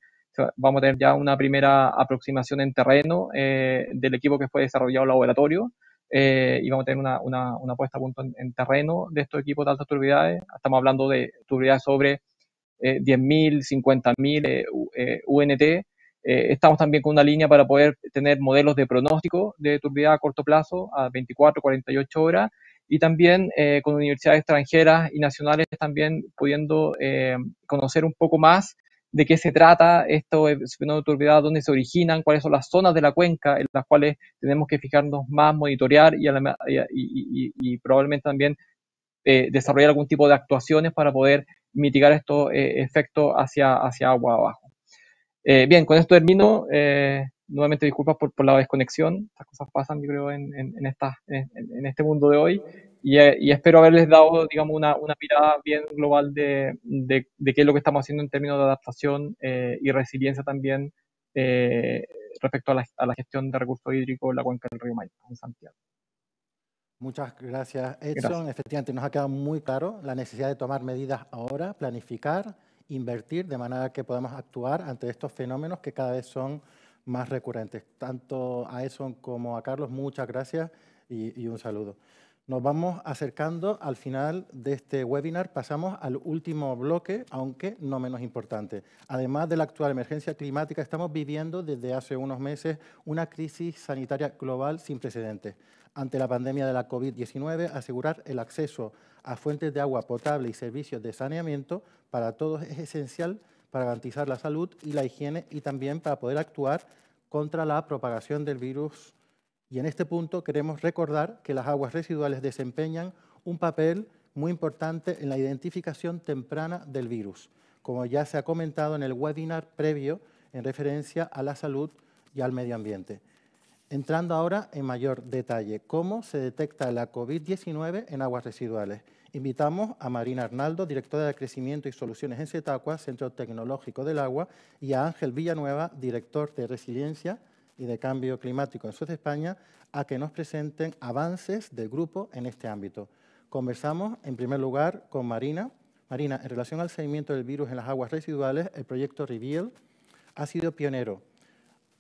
vamos a tener ya una primera aproximación en terreno del equipo que fue desarrollado en el laboratorio. y vamos a tener una, una, puesta a punto en, terreno de estos equipos de altas turbidez. Estamos hablando de turbidez sobre 10.000, 50.000 UNT, eh, estamos también con una línea para poder tener modelos de pronóstico de turbidez a corto plazo, a 24, 48 horas, y también eh, con universidades extranjeras y nacionales también pudiendo eh, conocer un poco más de qué se trata esto fenómeno de turbidez, dónde se originan, cuáles son las zonas de la cuenca en las cuales tenemos que fijarnos más, monitorear y, y, probablemente también desarrollar algún tipo de actuaciones para poder mitigar estos efectos hacia, hacia agua abajo. Eh, bien, con esto termino. Eh, nuevamente disculpas por, por, la desconexión. Estas cosas pasan, yo creo, en, en, este mundo de hoy. Eh, y, espero haberles dado, digamos, una, una mirada bien global de, de, qué es lo que estamos haciendo en términos de adaptación y resiliencia también respecto a la, gestión de recursos hídricos en la cuenca del río Maipo, en Santiago. Muchas gracias, Edson. Efectivamente, nos ha quedado muy claro la necesidad de tomar medidas ahora, planificar, invertir de manera que podamos actuar ante estos fenómenos que cada vez son más recurrentes. Tanto a Eson como a Carlos, muchas gracias y un saludo. Nos vamos acercando al final de este webinar, pasamos al último bloque, aunque no menos importante. Además de la actual emergencia climática, estamos viviendo desde hace unos meses una crisis sanitaria global sin precedentes. Ante la pandemia de la COVID-19, asegurar el acceso a fuentes de agua potable y servicios de saneamiento para todos es esencial para garantizar la salud y la higiene y también para poder actuar contra la propagación del virus y en este punto queremos recordar que las aguas residuales desempeñan un papel muy importante en la identificación temprana del virus, como ya se ha comentado en el webinar previo en referencia a la salud y al medio ambiente. Entrando ahora en mayor detalle, ¿cómo se detecta la COVID-19 en aguas residuales? Invitamos a Marina Arnaldo, directora de Crecimiento y Soluciones en CETACUA, Centro Tecnológico del Agua, y a Ángel Villanueva, director de Resiliencia y de Cambio Climático en suez España a que nos presenten avances del grupo en este ámbito. Conversamos, en primer lugar, con Marina. Marina, en relación al seguimiento del virus en las aguas residuales, el proyecto Reveal ha sido pionero.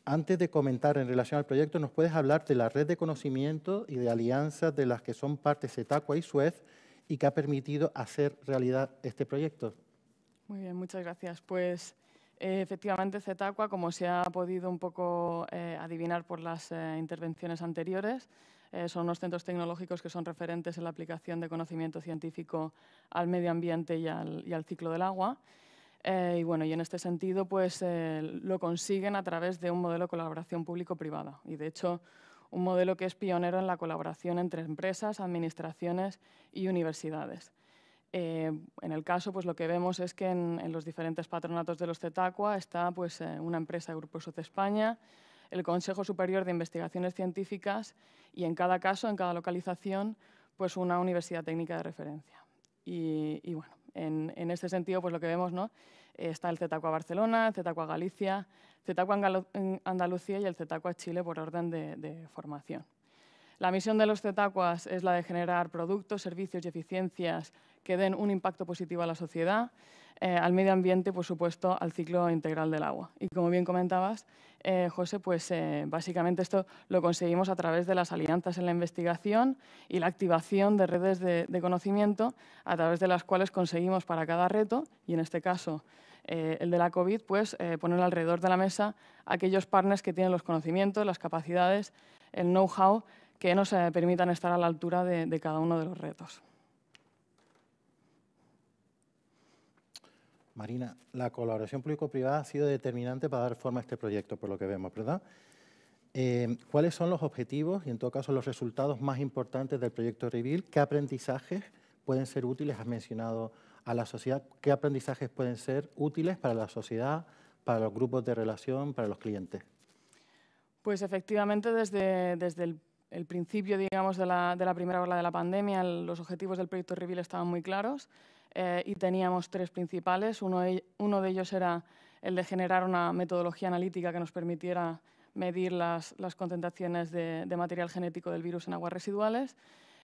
Antes de comentar en relación al proyecto, ¿nos puedes hablar de la red de conocimiento y de alianzas de las que son parte Setacua y Suez y que ha permitido hacer realidad este proyecto? Muy bien, muchas gracias. Pues eh, efectivamente, Zetacua, como se ha podido un poco eh, adivinar por las eh, intervenciones anteriores, son unos centros tecnológicos que son referentes en la aplicación de conocimiento científico al medio ambiente y al, ciclo del agua. y bueno, y en este sentido, pues, lo consiguen a través de un modelo de colaboración público-privada. Y de hecho, un modelo que es pionero en la colaboración entre empresas, administraciones y universidades. Eh, en el caso, pues lo que vemos es que en, los diferentes patronatos de los CETACUA está pues, eh, una empresa, Grupo Sud España, el Consejo Superior de Investigaciones Científicas y en cada caso, en cada localización, pues una universidad técnica de referencia. Y, bueno, en, este sentido, pues lo que vemos, ¿no? Eh, está el CETACUA Barcelona, el CETACUA Galicia, CETACUA Andalucía y el CETACUA Chile por orden de formación. La misión de los CETACUAS es la de generar productos, servicios y eficiencias que den un impacto positivo a la sociedad, eh, al medio ambiente, por supuesto, al ciclo integral del agua. Y como bien comentabas, eh, José, pues eh, básicamente esto lo conseguimos a través de las alianzas en la investigación y la activación de redes de, conocimiento, a través de las cuales conseguimos para cada reto, y en este caso el de la COVID, pues poner alrededor de la mesa aquellos partners que tienen los conocimientos, las capacidades, el know-how que nos permitan estar a la altura de, cada uno de los retos. Marina, la colaboración público-privada ha sido determinante para dar forma a este proyecto, por lo que vemos, ¿verdad? Eh, ¿Cuáles son los objetivos y, en todo caso, los resultados más importantes del proyecto Reveal? ¿Qué aprendizajes pueden ser útiles, has mencionado, a la sociedad? ¿Qué aprendizajes pueden ser útiles para la sociedad, para los grupos de relación, para los clientes? Pues efectivamente, desde, desde el el principio, digamos, de la, primera ola de la pandemia, los objetivos del proyecto Reveal estaban muy claros eh, y teníamos tres principales. Uno de, ellos era el de generar una metodología analítica que nos permitiera medir las, concentraciones de, material genético del virus en aguas residuales.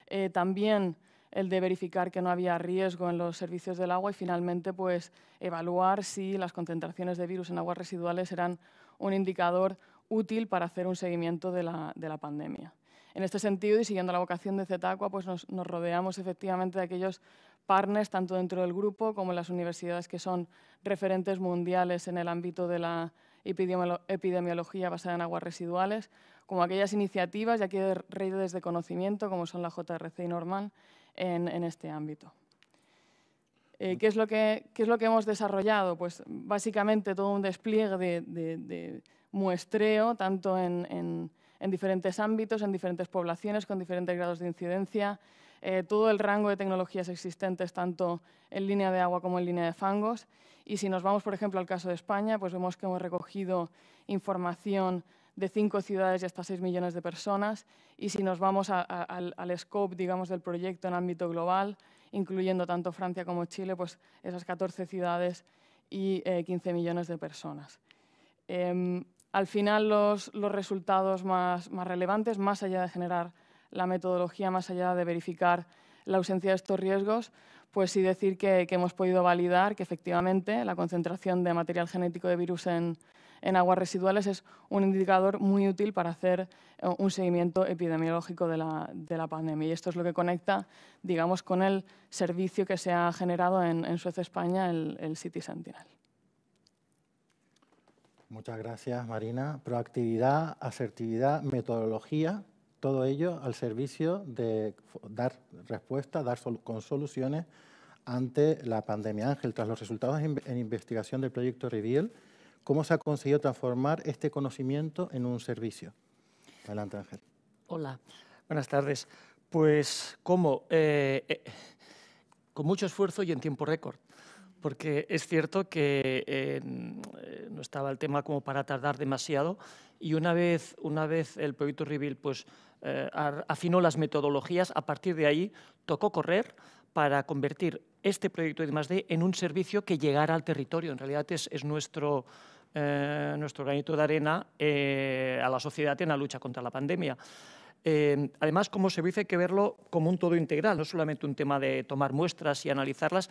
Eh, también el de verificar que no había riesgo en los servicios del agua y finalmente pues evaluar si las concentraciones de virus en aguas residuales eran un indicador útil para hacer un seguimiento de la pandemia. En este sentido, y siguiendo la vocación de Zetacua pues nos, rodeamos efectivamente de aquellos partners, tanto dentro del grupo como en las universidades que son referentes mundiales en el ámbito de la epidemiología basada en aguas residuales, como aquellas iniciativas y aquellas redes de conocimiento, como son la JRC y Norman, en, este ámbito. Eh, ¿qué, es lo que, es lo que hemos desarrollado? Pues básicamente todo un despliegue de, muestreo, tanto en en diferentes ámbitos, en diferentes poblaciones, con diferentes grados de incidencia, eh, todo el rango de tecnologías existentes, tanto en línea de agua como en línea de fangos. Y si nos vamos, por ejemplo, al caso de España, pues vemos que hemos recogido información de cinco ciudades y hasta seis millones de personas. Y si nos vamos al, scope, digamos, del proyecto en ámbito global, incluyendo tanto Francia como Chile, pues esas 14 ciudades y 15 eh, millones de personas. Em, al final, los, resultados más, relevantes, más allá de generar la metodología, más allá de verificar la ausencia de estos riesgos, pues sí decir que, hemos podido validar que efectivamente la concentración de material genético de virus en, aguas residuales es un indicador muy útil para hacer eh, un seguimiento epidemiológico de la, pandemia. Y esto es lo que conecta, digamos, con el servicio que se ha generado en, Suecia, España, el City Sentinel. Muchas gracias, Marina. Proactividad, asertividad, metodología, todo ello al servicio de dar respuesta, dar con soluciones ante la pandemia. Ángel, tras los resultados en, investigación del proyecto Reveal, ¿cómo se ha conseguido transformar este conocimiento en un servicio? Adelante, Ángel. Hola, buenas tardes. Pues, como eh, eh, con mucho esfuerzo y en tiempo récord porque es cierto que eh, eh, no estaba el tema como para tardar demasiado y una vez, una vez el proyecto Reveal pues, eh, afinó las metodologías, a partir de ahí tocó correr para convertir este proyecto de I+.D. en un servicio que llegara al territorio. En realidad es, es nuestro, nuestro granito de arena a la sociedad en la lucha contra la pandemia. además, como servicio hay que verlo como un todo integral, no solamente un tema de tomar muestras y analizarlas,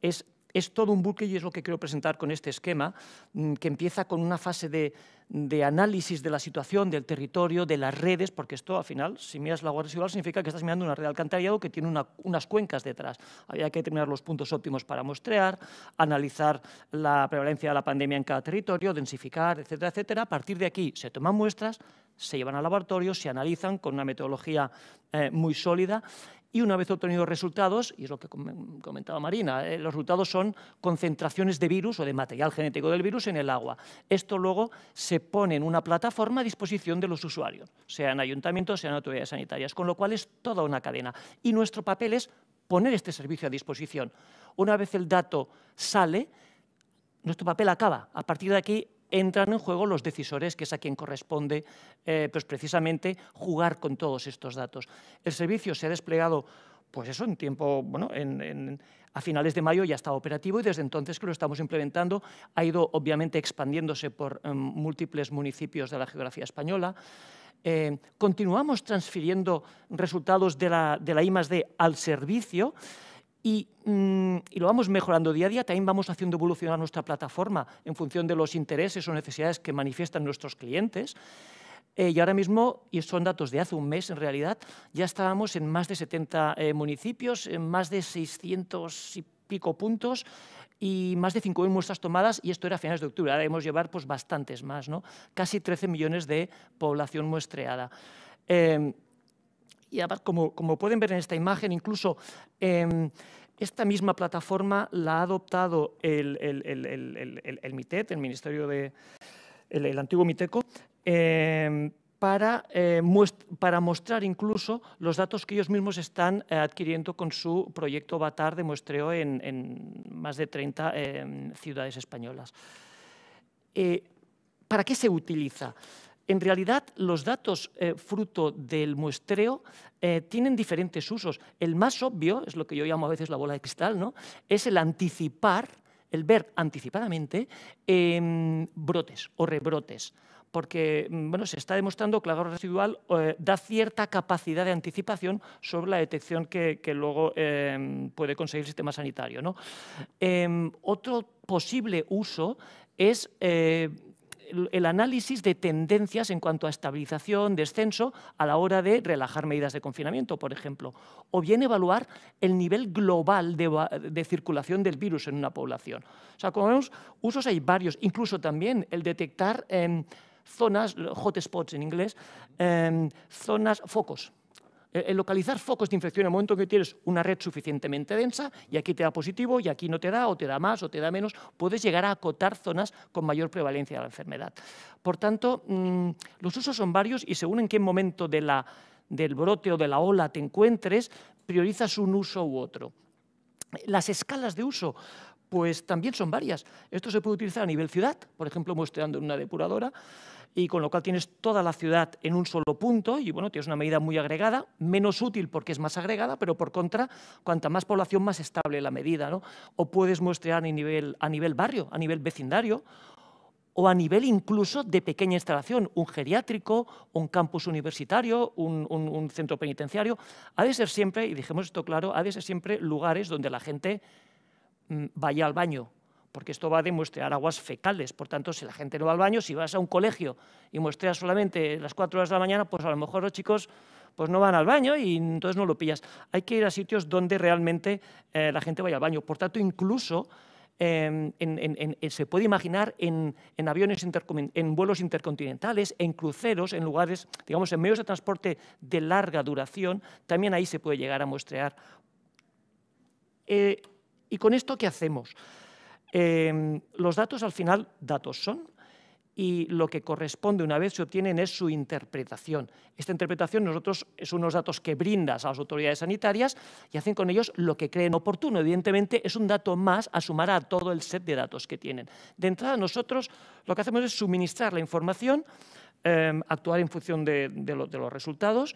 es es todo un buque y es lo que quiero presentar con este esquema, mm, que empieza con una fase de, análisis de la situación, del territorio, de las redes, porque esto al final, si miras la Guardia Civil, significa que estás mirando una red de alcantarillado que tiene unas cuencas detrás. Había que determinar los puntos óptimos para mostrear, analizar la prevalencia de la pandemia en cada territorio, densificar, etcétera, etcétera. A partir de aquí se toman muestras, se llevan al laboratorio, se analizan con una metodología eh, muy sólida y una vez obtenidos resultados, y es lo que comentaba Marina, eh, los resultados son concentraciones de virus o de material genético del virus en el agua. Esto luego se pone en una plataforma a disposición de los usuarios, sean ayuntamientos, sean autoridades sanitarias, con lo cual es toda una cadena. Y nuestro papel es poner este servicio a disposición. Una vez el dato sale, nuestro papel acaba. A partir de aquí entran en juego los decisores, que es a quien corresponde eh, pues precisamente jugar con todos estos datos. El servicio se ha desplegado pues eso, en tiempo, bueno, a finales de mayo ya está operativo y desde entonces que lo estamos implementando ha ido obviamente expandiéndose por em, múltiples municipios de la geografía española. Eh, continuamos transfiriendo resultados de la, de la I+.D. al servicio. Mm, y, lo vamos mejorando día a día, también vamos haciendo evolucionar nuestra plataforma en función de los intereses o necesidades que manifiestan nuestros clientes. Eh, y ahora mismo, y son datos de hace un mes en realidad, ya estábamos en más de 70 eh, municipios, en más de 600 y pico puntos y más de 5.000 muestras tomadas, y esto era a finales de octubre. Ahora hemos llevar pues, bastantes más, ¿no? casi 13 millones de población muestreada. Em, y como, pueden ver en esta imagen, incluso em, esta misma plataforma la ha adoptado el, el, MITET, el Ministerio de... el antiguo MITECO, em, para, eh, para, mostrar incluso los datos que ellos mismos están eh, adquiriendo con su proyecto Avatar de muestreo en más de 30 em, ciudades españolas. Eh, ¿Para qué se utiliza? En realidad, los datos eh, fruto del muestreo eh, tienen diferentes usos. El más obvio, es lo que yo llamo a veces la bola de cristal, ¿no? es el anticipar, el ver anticipadamente em, brotes o rebrotes porque mm, bueno, se está demostrando que la residual eh, da cierta capacidad de anticipación sobre la detección que, luego em, puede conseguir el sistema sanitario. ¿no? Em, otro posible uso es el análisis de tendencias en cuanto a estabilización, descenso, a la hora de relajar medidas de confinamiento, por ejemplo, o bien evaluar el nivel global de, circulación del virus en una población. O sea, como vemos, usos hay varios, incluso también el detectar eh, zonas, hotspots en inglés, em, zonas, focos, eh, el localizar focos de infección en el momento que tienes una red suficientemente densa y aquí te da positivo y aquí no te da o te da más o te da menos, puedes llegar a acotar zonas con mayor prevalencia de la enfermedad. Por tanto, mm, los usos son varios y según en qué momento del brote o de la ola te encuentres, priorizas un uso u otro. Las escalas de uso, pues también son varias. Esto se puede utilizar a nivel ciudad, por ejemplo, muestreando en una depuradora, y con lo cual tienes toda la ciudad en un solo punto y bueno, tienes una medida muy agregada, menos útil porque es más agregada, pero por contra, cuanta más población, más estable la medida. ¿no? O puedes muestrear a nivel, barrio, a nivel vecindario, o a nivel incluso de pequeña instalación, un geriátrico, un campus universitario, un, centro penitenciario, ha de ser siempre, y dijimos esto claro, ha de ser siempre lugares donde la gente mm, vaya al baño, porque esto va a demostrar aguas fecales. Por tanto, si la gente no va al baño, si vas a un colegio y muestreas solamente las cuatro horas de la mañana, pues a lo mejor los chicos pues no van al baño y entonces no lo pillas. Hay que ir a sitios donde realmente eh, la gente vaya al baño. Por tanto, incluso em, se puede imaginar en, aviones, en vuelos intercontinentales, en cruceros, en lugares, digamos, en medios de transporte de larga duración, también ahí se puede llegar a muestrear. Eh, ¿Y con esto qué hacemos? Em, los datos al final datos son y lo que corresponde una vez se obtienen es su interpretación. Esta interpretación nosotros es unos datos que brindas a las autoridades sanitarias y hacen con ellos lo que creen oportuno. Evidentemente es un dato más a sumar a todo el set de datos que tienen. De entrada nosotros lo que hacemos es suministrar la información, em, actuar en función de los resultados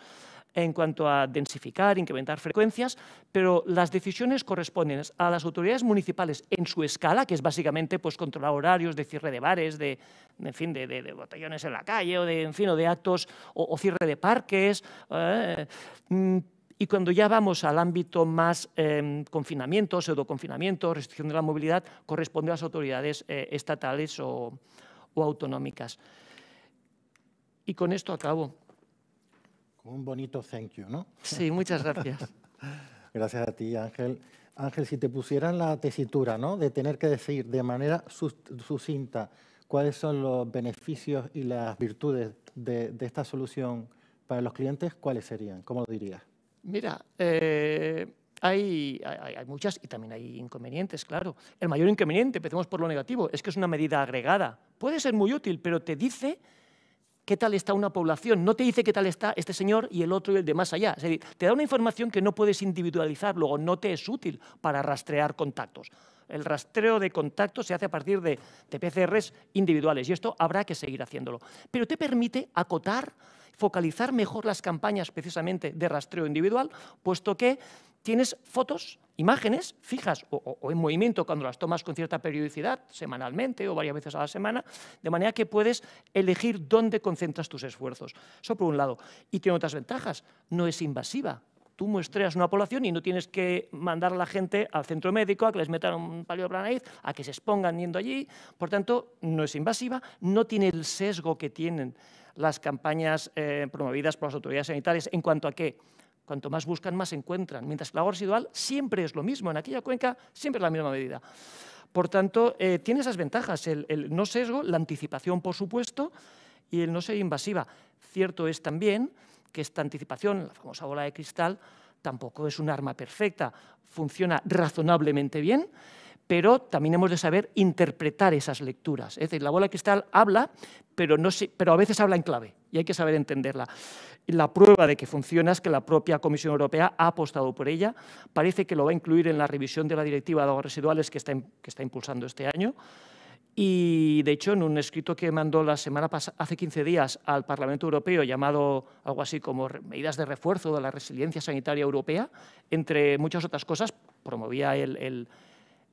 en cuanto a densificar, incrementar frecuencias, pero las decisiones corresponden a las autoridades municipales en su escala, que es básicamente pues, controlar horarios de cierre de bares, de, en fin, de, de, de botellones en la calle, o de, fin, de actos, o, cierre de parques. Eh, mm, y cuando ya vamos al ámbito más pseudo em, confinamiento, pseudoconfinamiento, restricción de la movilidad, corresponde a las autoridades eh, estatales o autonómicas. Y con esto acabo un bonito thank you, ¿no? Sí, muchas gracias. gracias a ti, Ángel. Ángel, si te pusieran la tesitura, ¿no? De tener que decir de manera sucinta cuáles son los beneficios y las virtudes de, esta solución para los clientes, ¿cuáles serían? ¿Cómo lo dirías? Mira, eh, hay, hay, hay, muchas y también hay inconvenientes, claro. El mayor inconveniente, empecemos por lo negativo, es que es una medida agregada. Puede ser muy útil, pero te dice qué tal está una población, no te dice qué tal está este señor y el otro y el de más allá. Es decir, te da una información que no puedes individualizar, luego no te es útil para rastrear contactos. El rastreo de contactos se hace a partir de, de PCRs individuales y esto habrá que seguir haciéndolo. Pero te permite acotar focalizar mejor las campañas precisamente de rastreo individual, puesto que tienes fotos, imágenes fijas o, en movimiento cuando las tomas con cierta periodicidad, semanalmente o varias veces a la semana, de manera que puedes elegir dónde concentras tus esfuerzos. Eso por un lado. Y tiene otras ventajas. No es invasiva. Tú muestreas una población y no tienes que mandar a la gente al centro médico a que les metan un palio para la a que se expongan yendo allí. Por tanto, no es invasiva, no tiene el sesgo que tienen las campañas eh, promovidas por las autoridades sanitarias en cuanto a qué? Cuanto más buscan, más encuentran, mientras que la agua residual siempre es lo mismo, en aquella cuenca siempre es la misma medida. Por tanto, eh, tiene esas ventajas, el, el, no sesgo, la anticipación, por supuesto, y el no ser invasiva. Cierto es también que esta anticipación, la famosa bola de cristal, tampoco es un arma perfecta, funciona razonablemente bien pero también hemos de saber interpretar esas lecturas. Es decir, la bola cristal habla, pero, no pero a veces habla en clave y hay que saber entenderla. La prueba de que funciona es que la propia Comisión Europea ha apostado por ella. Parece que lo va a incluir en la revisión de la Directiva de Aguas Residuales que está, que está impulsando este año. Y de hecho, en un escrito que mandó la semana hace 15 días al Parlamento Europeo, llamado algo así como Medidas de Refuerzo de la Resiliencia Sanitaria Europea, entre muchas otras cosas, promovía el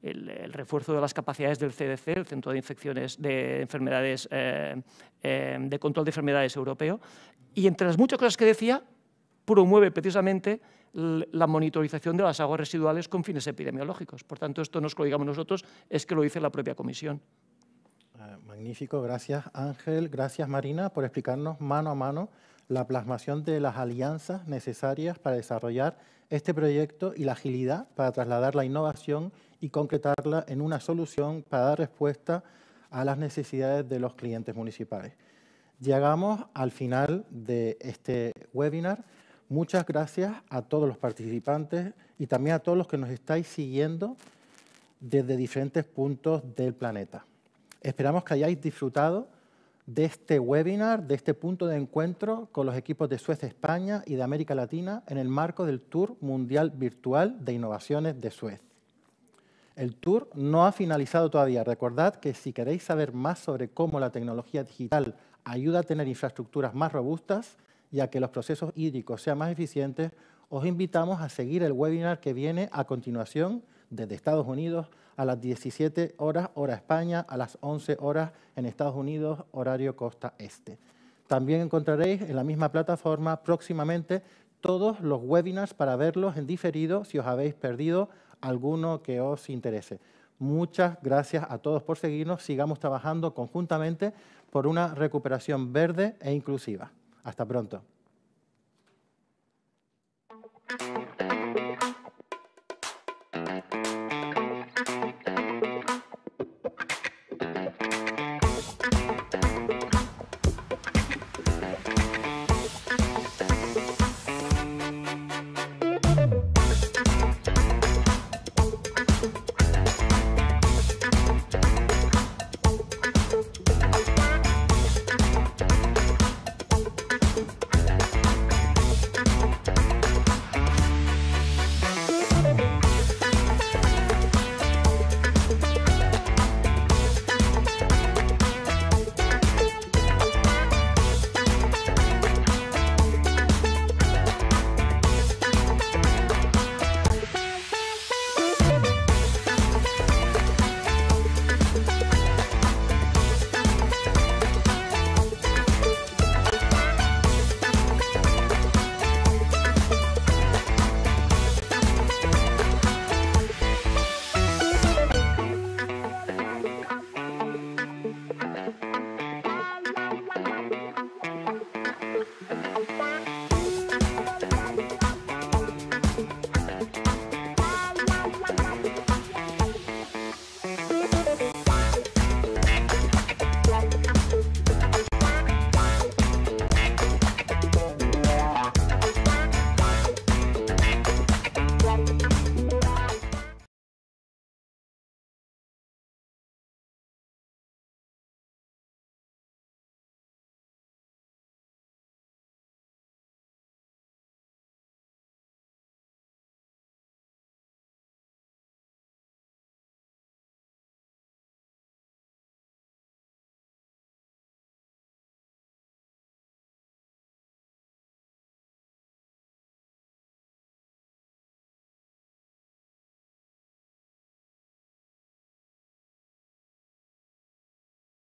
el, refuerzo de las capacidades del CDC, el Centro de Infecciones de Enfermedades, eh, eh, de Control de Enfermedades Europeo, y entre las muchas cosas que decía, promueve precisamente la monitorización de las aguas residuales con fines epidemiológicos. Por tanto, esto no es que lo digamos nosotros, es que lo dice la propia comisión. Ah, magnífico, gracias Ángel, gracias Marina por explicarnos mano a mano la plasmación de las alianzas necesarias para desarrollar este proyecto y la agilidad para trasladar la innovación y concretarla en una solución para dar respuesta a las necesidades de los clientes municipales. Llegamos al final de este webinar. Muchas gracias a todos los participantes y también a todos los que nos estáis siguiendo desde diferentes puntos del planeta. Esperamos que hayáis disfrutado de este webinar, de este punto de encuentro con los equipos de Suez España y de América Latina en el marco del Tour Mundial Virtual de Innovaciones de Suez. El tour no ha finalizado todavía. Recordad que si queréis saber más sobre cómo la tecnología digital ayuda a tener infraestructuras más robustas y a que los procesos hídricos sean más eficientes, os invitamos a seguir el webinar que viene a continuación desde Estados Unidos a las 17 horas hora España, a las 11 horas en Estados Unidos, horario costa este. También encontraréis en la misma plataforma próximamente todos los webinars para verlos en diferido si os habéis perdido alguno que os interese. Muchas gracias a todos por seguirnos. Sigamos trabajando conjuntamente por una recuperación verde e inclusiva. Hasta pronto.